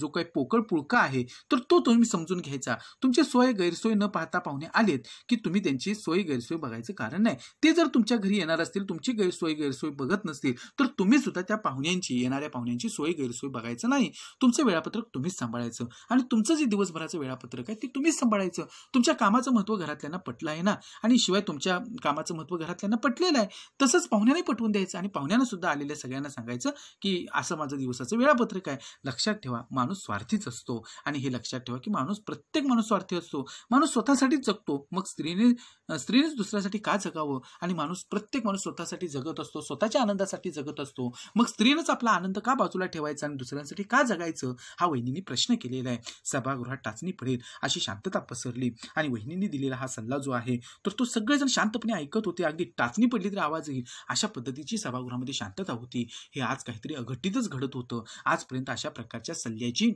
[SPEAKER 1] जो काही पोकळ पुळका आहे तर तो तुम्ही समजून घ्यायचा तुमची सोय गैरसोय न पाहता पाहुणे आलेत की तुम्ही त्यांची सोय गैरसोय बघायचं कारण नाही ते जर तुमच्या घरी येणार असतील तुमची गैरसोय गैरसोय बघत नसतील तर तुम्ही सुद्धा त्या पाहुण्यांची येणाऱ्या पाहुण्यांची सोय गैरसोय बघायचं नाही तुमचं वेळापत्रक तुम्हीच सांभाळायचं आणि तुमचं जे दिवसभराचं वेळापत्रक फरक आहे ते तुम्हीच सांभाळायचं तुमच्या कामाचं महत्त्व घरातल्यांना पटलं आहे ना आणि शिवाय तुमच्या कामाचं महत्त्व घरातल्यांना पटलेलं आहे तसंच पाहुण्याने पटवून द्यायचं आणि पाहुण्यांना सुद्धा आलेल्या सगळ्यांना सांगायचं की असं माझं दिवसाचं वेळापत्रक आहे लक्षात ठेवा माणूस स्वार्थीच असतो आणि हे लक्षात ठेवा की माणूस प्रत्येक माणूस स्वार्थी असतो माणूस स्वतःसाठीच जगतो मग स्त्रीने स्त्रीनेच दुसऱ्यासाठी का जगावं आणि माणूस प्रत्येक माणूस स्वतःसाठी जगत असतो स्वतःच्या आनंदासाठी जगत असतो मग स्त्रीनंच आपला आनंद का बाजूला ठेवायचा आणि दुसऱ्यांसाठी का जगायचं हा वहिनींनी प्रश्न केलेला आहे सभागृहात टाचणी पडेल अशी शांतता पसरली आणि वहिनींनी दिलेला हा सल्ला जो आहे तर तो सगळेजण शांतपणे ऐकत होते अगदी टाचणी पडली तरी आवाज येईल अशा पद्धतीची सभागृहामध्ये शांतता होती हे आज काहीतरी अघटितच घडत होतं आजपर्यंत अशा प्रकारच्या सल्ल्याची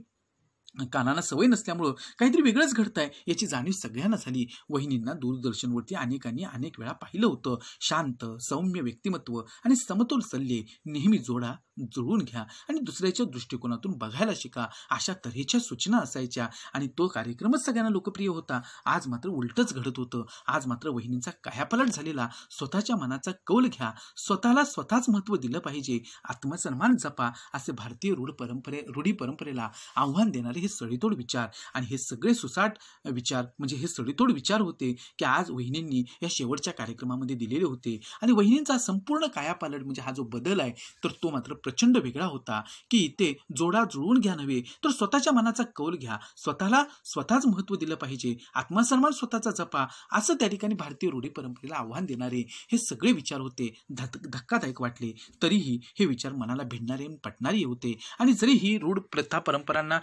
[SPEAKER 1] कानाला सवय नसल्यामुळं काहीतरी वेगळंच घडत आहे याची जाणीव सगळ्यांना झाली वहिनींना दूरदर्शनवरती अनेकांनी अनेक वेळा पाहिलं होतं शांत सौम्य व्यक्तिमत्व आणि समतोल सल्ले नेहमी जोडा जुळून घ्या आणि दुसऱ्याच्या दृष्टिकोनातून बघायला शिका अशा तऱ्हेच्या सूचना असायच्या आणि तो कार्यक्रमच सगळ्यांना लोकप्रिय होता आज मात्र उलटच घडत होतं आज मात्र वहिनींचा कायापलट झालेला स्वतःच्या मनाचा कौल घ्या स्वतःला स्वतःच महत्त्व दिलं पाहिजे आत्मसन्मान जपा असे भारतीय रूढ परंपरे रूढी परंपरेला आव्हान देणारे हे सडीतोड विचार आणि हे सगळे सुसाट विचार म्हणजे हे सडीतोड विचार होते की आज वहिनींनी या शेवटच्या कार्यक्रमामध्ये दिलेले होते आणि वहिनींचा संपूर्ण कायापालट म्हणजे हा जो बदल आहे तर तो मात्र प्रचंड वेगळा होता की इथे जोडा जुळवून घ्या नव्हे तर स्वतःच्या मनाचा कौल घ्या स्वतःला स्वतःच महत्त्व दिलं पाहिजे आत्मसन्मान स्वतःचा जपा असं त्या ठिकाणी भारतीय रूढी परंपरेला आव्हान देणारे हे सगळे विचार होते धक्कादायक वाटले तरीही हे विचार मनाला भिडणारे पटणारे होते आणि जरी ही रूढ प्रथा परंपरांना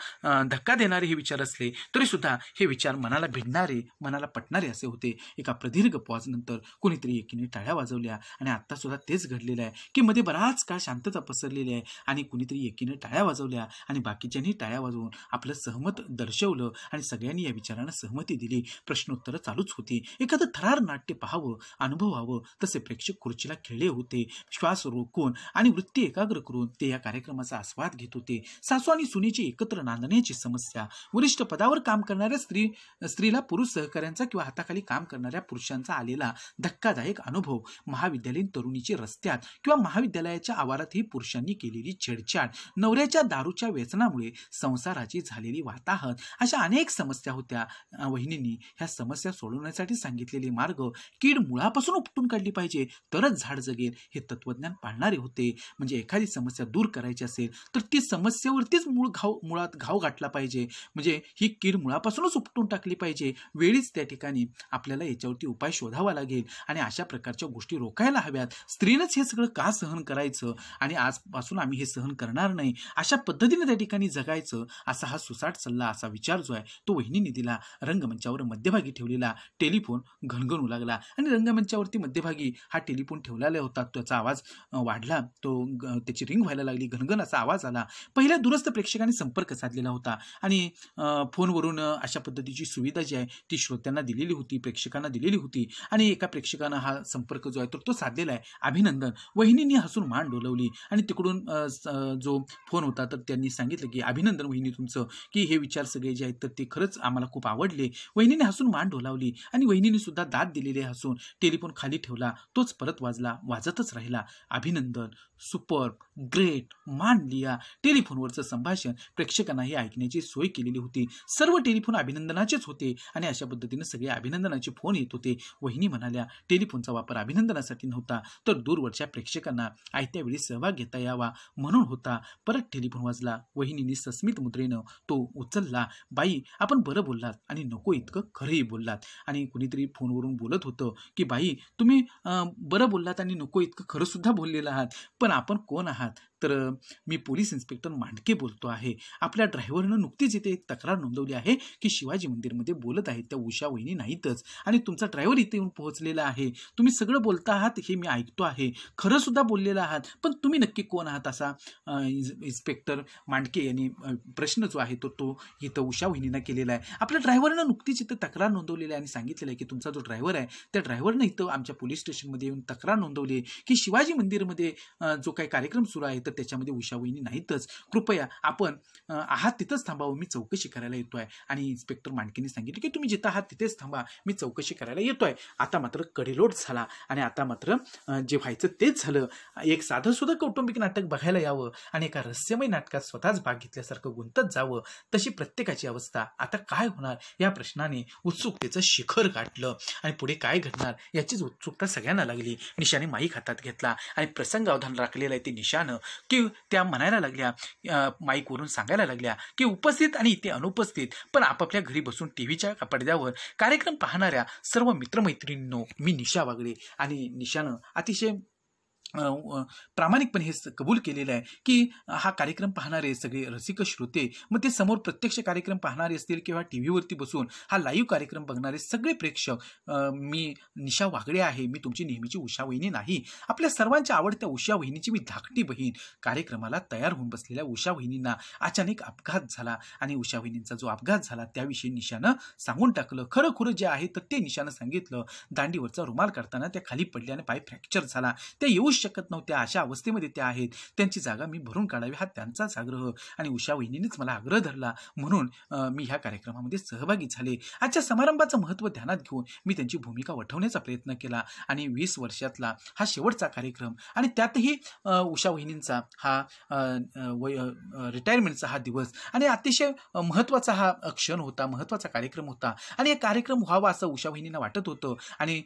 [SPEAKER 1] धक्का देणारे हे विचार असले तरीसुद्धा हे विचार मनाला भिडणारे मनाला पटणारे असे होते एका प्रदीर्घ नंतर कुणीतरी एकीने टाळ्या वाजवल्या आणि आत्तासुद्धा तेच घडलेलं आहे की मध्ये बराच काळ शांतता पसरलेली आहे आणि कुणीतरी एकीने टाळ्या वाजवल्या आणि बाकीच्यांनी टाळ्या वाजवून आपलं सहमत दर्शवलं आणि सगळ्यांनी या विचारांना सहमती दिली प्रश्नोत्तरं चालूच होती एखादं थरार नाट्य पाहावं अनुभवावं तसे प्रेक्षक खुर्चीला खेळले होते श्वास रोखून आणि वृत्ती एकाग्र करून ते या कार्यक्रमाचा आस्वाद घेत होते सासू आणि सुनेची एकत्र नांदण्याची समस्या वरिष्ठ पदावर काम करणाऱ्या स्त्री स्त्रीला पुरुष सहकाऱ्यांचा किंवा हाताखाली काम करणाऱ्या पुरुषांचा आलेला धक्कादायक अनुभव महाविद्यालयीन तरुणीचे रस्त्यात किंवा महाविद्यालयाच्या आवारातही पुरुषांनी केलेली छेडछाड नवऱ्याच्या दारूच्या व्यसनामुळे संसाराची झालेली वाताहत अशा अनेक समस्या होत्या वहिनींनी ह्या समस्या सोडवण्यासाठी सांगितलेले मार्ग कीड मुळापासून उपटून काढली पाहिजे तरच झाड जगेल हे तत्वज्ञान पाळणारे होते म्हणजे एखादी समस्या दूर करायची असेल तर ती समस्येवरतीच मूळ घाव मुळात घाव गाठला पाहिजे म्हणजे ही कीड मुळापासूनच उपटून टाकली पाहिजे वेळीच त्या ठिकाणी आपल्याला याच्यावरती उपाय शोधावा लागेल आणि अशा प्रकारच्या गोष्टी रोखायला हव्यात स्त्रीनंच हे सगळं का सहन करायचं आणि आजपासून आम्ही हे सहन करणार नाही अशा पद्धतीने त्या ठिकाणी जगायचं असा हा सुसाट सल्ला असा विचार जो आहे तो वहिनीने दिला रंगमंचावर मध्यभागी ठेवलेला टेलिफोन घणघणू लागला आणि रंगमंचावरती मध्यभागी हा टेलिफोन ठेवलेला होता त्याचा आवाज वाढला तो त्याची रिंग व्हायला लागली घणघण असा आवाज आला पहिल्या दूरस्थ प्रेक्षकांनी संपर्क साधलेला होता होता आणि फोनवरून अशा पद्धतीची सुविधा जी आहे ती श्रोत्यांना दिलेली होती प्रेक्षकांना दिलेली होती आणि एका प्रेक्षकानं हा संपर्क जो आहे तर तो साधलेला आहे अभिनंदन वहिनींनी हसून मान डोलवली आणि तिकडून जो फोन होता तर त्यांनी सांगितलं की अभिनंदन वहिनी तुमचं की हे विचार सगळे जे आहेत तर ते खरंच आम्हाला खूप आवडले वहिनीने हसून मान डोलावली आणि वहिनीने सुद्धा दाद दिलेले हसून टेलिफोन खाली ठेवला तोच परत वाजला वाजतच राहिला अभिनंदन सुपर ग्रेट मान लिया टेलिफोनवरचं संभाषण प्रेक्षकांना ही ऐकण्याची सोय केलेली होती सर्व टेलिफोन अभिनंदनाचेच होते आणि अशा पद्धतीने सगळे अभिनंदनाचे फोन येत होते वहिनी म्हणाल्या टेलिफोनचा वापर अभिनंदनासाठी नव्हता तर दूरवरच्या प्रेक्षकांना आयत्या वेळी सहभाग घेता यावा म्हणून होता परत टेलिफोन वाजला वहिनीने सस्मित मुद्रेनं तो उचलला बाई आपण बरं बोललात आणि नको इतकं खरंही बोललात आणि कुणीतरी फोनवरून बोलत होतं की बाई तुम्ही बरं बोललात आणि नको इतकं खरंसुद्धा बोललेलं आहात पण पण आपण कोण आहात तर मी पोलीस इन्स्पेक्टर मांडके बोलतो आहे आपल्या ड्रायव्हरनं नुकतीच इथे एक तक्रार नोंदवली आहे की शिवाजी मंदिरमध्ये बोलत आहेत त्या उषा वहिनी नाहीतच आणि तुमचा ड्रायव्हर इथे येऊन पोहोचलेला आहे तुम्ही सगळं बोलता आहात हे मी ऐकतो आहे खरंसुद्धा बोललेलं आहात पण तुम्ही नक्की कोण आहात असा इन्स्पेक्टर मांडके यांनी प्रश्न जो आहे तो तो इथं उषा वहिनीनं केलेला आहे आपल्या ड्रायव्हरनं नुकतीच इथं तक्रार नोंदवलेली आहे आणि सांगितलेलं आहे की तुमचा जो ड्रायव्हर आहे त्या ड्रायव्हरनं इथं आमच्या पोलीस स्टेशनमध्ये येऊन तक्रार नोंदवली आहे की शिवाजी मंदिरमध्ये जो काही कार्यक्रम सुरू आहे तर त्याच्यामध्ये उषावहिनी नाहीतच कृपया आपण आहात तिथंच थांबावं हो, मी चौकशी करायला येतो आहे आणि इन्स्पेक्टर मांडकेंनी सांगितलं की तुम्ही जिथं आहात तिथेच थांबा मी चौकशी करायला येतो आहे आता मात्र कडेलोट झाला आणि आता मात्र जे व्हायचं तेच झालं एक साधंसुद्धा कौटुंबिक नाटक बघायला यावं आणि एका रहस्यमय नाटकात स्वतःच भाग घेतल्यासारखं गुंतत जावं तशी प्रत्येकाची अवस्था आता काय होणार या प्रश्नाने उत्सुकतेचं शिखर गाठलं आणि पुढे काय घडणार याचीच उत्सुकता सगळ्यांना लागली निशाने माईक हातात घेतला आणि प्रसंग अवधान राखलेलं आहे ते निशानं की त्या म्हणायला लागल्या माईकवरून सांगायला लागल्या की उपस्थित आणि ते अनुपस्थित पण आपापल्या घरी बसून टी व्हीच्या पडद्यावर कार्यक्रम पाहणाऱ्या सर्व मित्रमैत्रिणींनो मी निशा वागळे आणि निशानं अतिशय प्रामाणिकपणे हे कबूल केलेलं आहे की हा कार्यक्रम पाहणारे सगळे रसिक श्रोते मग ते समोर प्रत्यक्ष कार्यक्रम पाहणारे असतील किंवा टी व्हीवरती बसून हा लाईव्ह कार्यक्रम बघणारे सगळे प्रेक्षक मी निशा वागळे आहे मी तुमची नेहमीची उषा वहिनी नाही आपल्या सर्वांच्या आवडत्या उषा वहिनीची मी धाकटी बहीण कार्यक्रमाला तयार होऊन बसलेल्या उषा वहिनींना अचानक अपघात झाला आणि उषा वहिनींचा जो अपघात झाला त्याविषयी निशानं सांगून टाकलं खरं खुरं जे आहे तर ते निशानं सांगितलं दांडीवरचा रुमाल करताना त्या खाली पडल्याने पाय फ्रॅक्चर झाला त्या येऊ शकत नव्हत्या अशा अवस्थेमध्ये त्या आहेत त्यांची जागा मी भरून काढावी हा त्यांचाच आग्रह आणि उषा वहिनीनेच मला आग्रह धरला म्हणून मी ह्या कार्यक्रमामध्ये सहभागी झाले आजच्या समारंभाचं महत्त्व ध्यानात घेऊन मी त्यांची भूमिका वठवण्याचा प्रयत्न केला आणि वीस वर्षातला हा शेवटचा कार्यक्रम आणि त्यातही उषा वहिनींचा हा रिटायरमेंटचा हा दिवस आणि अतिशय महत्त्वाचा हा क्षण होता महत्त्वाचा कार्यक्रम होता आणि कार्यक्रम व्हावा असं उषा वहिनींना वाटत होतं आणि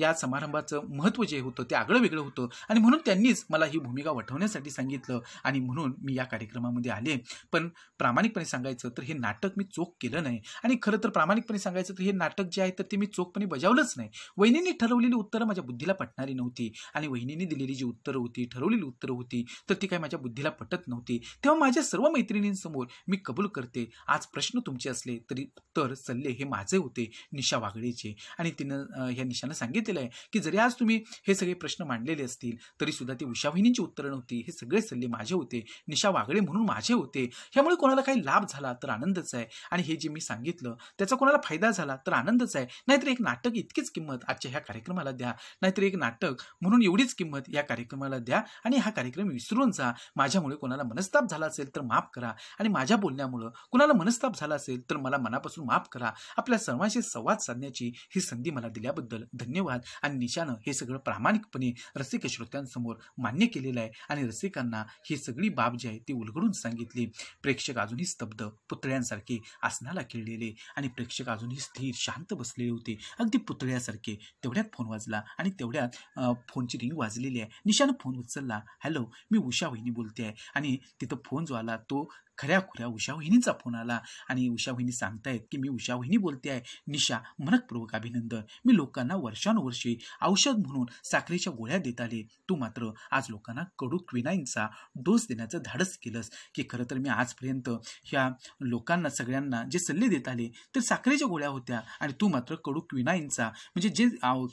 [SPEAKER 1] या समारंभाचं महत्त्व जे होतं ते आगळं वेगळं होतं आणि म्हणून त्यांनीच मला ही भूमिका वठवण्यासाठी सांगितलं आणि म्हणून मी या कार्यक्रमामध्ये आले पण प्रामाणिकपणे सांगायचं तर हे नाटक मी चोख केलं नाही आणि खरं तर प्रामाणिकपणे सांगायचं तर हे नाटक जे आहे तर ते मी चोखपणे बजावलंच नाही वहिनींनी ठरवलेली उत्तरं माझ्या बुद्धीला पटणारी नव्हती आणि वहिनींनी दिलेली जी उत्तरं होती ठरवलेली उत्तरं होती तर ती काय माझ्या बुद्धीला पटत नव्हती तेव्हा माझ्या सर्व मैत्रिणींसमोर मी कबूल करते आज प्रश्न तुमचे असले तरी उत्तर सल्ले हे माझे होते निशा वागळेचे आणि तिनं ह्या निशानं सांगितलेलं आहे की जरी आज तुम्ही हे सगळे प्रश्न मांडलेले असतील तरी सुद्धा ती उषावाहिनींची उत्तरं होती हे सगळे सल्ले माझे होते निशा वागळे म्हणून माझे होते ह्यामुळे कोणाला काही लाभ झाला तर आनंदच आहे आणि हे जे मी सांगितलं त्याचा कोणाला फायदा झाला तर आनंदच आहे नाहीतर एक नाटक इतकीच किंमत आजच्या ह्या कार्यक्रमाला द्या नाहीतर एक नाटक म्हणून एवढीच किंमत या कार्यक्रमाला द्या आणि हा कार्यक्रम विसरून जा माझ्यामुळे कोणाला मनस्ताप झाला असेल तर माफ करा आणि माझ्या बोलण्यामुळं कोणाला मनस्ताप झाला असेल तर मला मनापासून माफ करा आपल्या सर्वांशी संवाद साधण्याची ही संधी मला दिल्याबद्दल धन्यवाद आणि निशानं हे सगळं प्रामाणिकपणे रसिक श्रोत्यांसमोर मान्य केलेलं आहे आणि रसिकांना ही सगळी बाब जी आहे ती उलगडून सांगितली प्रेक्षक अजूनही स्तब्ध पुतळ्यांसारखे आसनाला खेळलेले आणि प्रेक्षक अजूनही स्थिर शांत बसलेले होते अगदी पुतळ्यासारखे तेवढ्यात फोन वाजला आणि तेवढ्यात फोनची रिंग वाजलेली आहे निशानं फोन उचलला हॅलो मी उषा वहिनी बोलते आहे आणि तिथं फोन जो आला तो खऱ्या खुऱ्या उषा वहिनीचा फोन आला आणि उषा वहिनी सांगतायत की मी उषा वहिनी बोलते आहे निशा मनकपूर्वक अभिनंदन मी लोकांना वर्षानुवर्षे औषध म्हणून साखरेच्या गोळ्या देत आले तू मात्र आज लोकांना कडू क्विनाईंचा डोस देण्याचं धाडस केलंस की खरं तर मी आजपर्यंत ह्या लोकांना सगळ्यांना जे सल्ले देत आले तर साखरेच्या गोळ्या होत्या आणि तू मात्र कडू क्विनाईंचा म्हणजे जे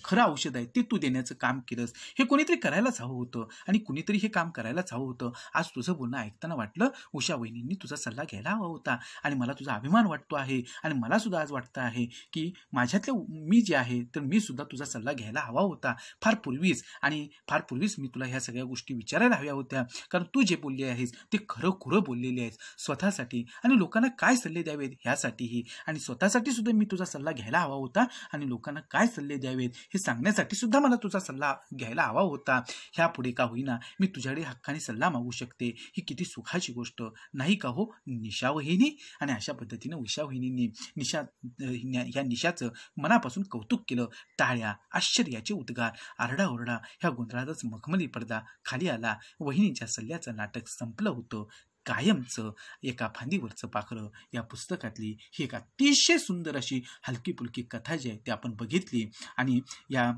[SPEAKER 1] खरं औषध आहे ते तू देण्याचं काम केलंस हे कोणीतरी करायलाच हवं होतं आणि कुणीतरी हे काम करायलाच हवं होतं आज तुझं बोलणं ऐकताना वाटलं उषा वहिनी मी तुझा सल्ला घ्यायला हवा होता आणि मला तुझा अभिमान वाटतो आहे आणि मला सुद्धा आज वाटतं आहे की माझ्यातलं मी जे आहे तर मी सुद्धा तुझा सल्ला घ्यायला हवा होता फार पूर्वीच आणि फार पूर्वीच मी तुला ह्या सगळ्या गोष्टी विचारायला हव्या होत्या कारण तू जे बोलले आहेस ते खरं खुरं बोललेले आहेस स्वतःसाठी आणि लोकांना काय सल्ले द्यावेत ह्यासाठीही आणि स्वतःसाठी सुद्धा मी तुझा सल्ला घ्यायला हवा होता आणि लोकांना काय सल्ले द्यावेत हे सांगण्यासाठी सुद्धा मला तुझा सल्ला घ्यायला हवा होता ह्यापुढे का होईना मी तुझ्याकडे हक्काने सल्ला मागू शकते ही किती सुखाची गोष्ट नाही का हो निशावहिनी आणि अशा पद्धतीनं उषावहिनींनी निशा ह्या निशाचं मनापासून कौतुक केलं टाळ्या आश्चर्याचे उद्गार आरडाओरडा ह्या गोंधळातच मखमली पडदा खाली आला वहिनीच्या सल्ल्याचं नाटक संपलं होतं कायमचं एका फांदीवरचं पाखरं या पुस्तकातली ही एक अतिशय सुंदर अशी हलकी पुलकी कथा जी आहे ती आपण बघितली आणि या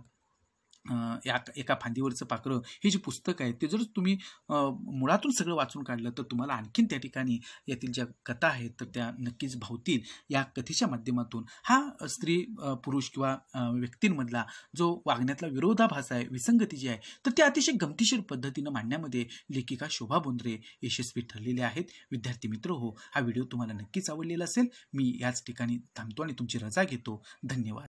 [SPEAKER 1] या एका फांदीवरचं पाखरं हे जे पुस्तक आहे ते जर तुम्ही मुळातून सगळं वाचून काढलं तर तुम्हाला आणखीन त्या ठिकाणी यातील ज्या कथा आहेत तर त्या नक्कीच भावतील या कथेच्या माध्यमातून हा स्त्री पुरुष किंवा व्यक्तींमधला जो वागण्यातला विरोधाभास आहे विसंगती जी आहे तर त्या अतिशय गमतीशीर पद्धतीनं मांडण्यामध्ये लेखिका शोभा बोंद्रे यशस्वी ठरलेले आहेत विद्यार्थी मित्र हो हा व्हिडिओ तुम्हाला नक्कीच आवडलेला असेल मी याच ठिकाणी थांबतो आणि तुमची रजा घेतो धन्यवाद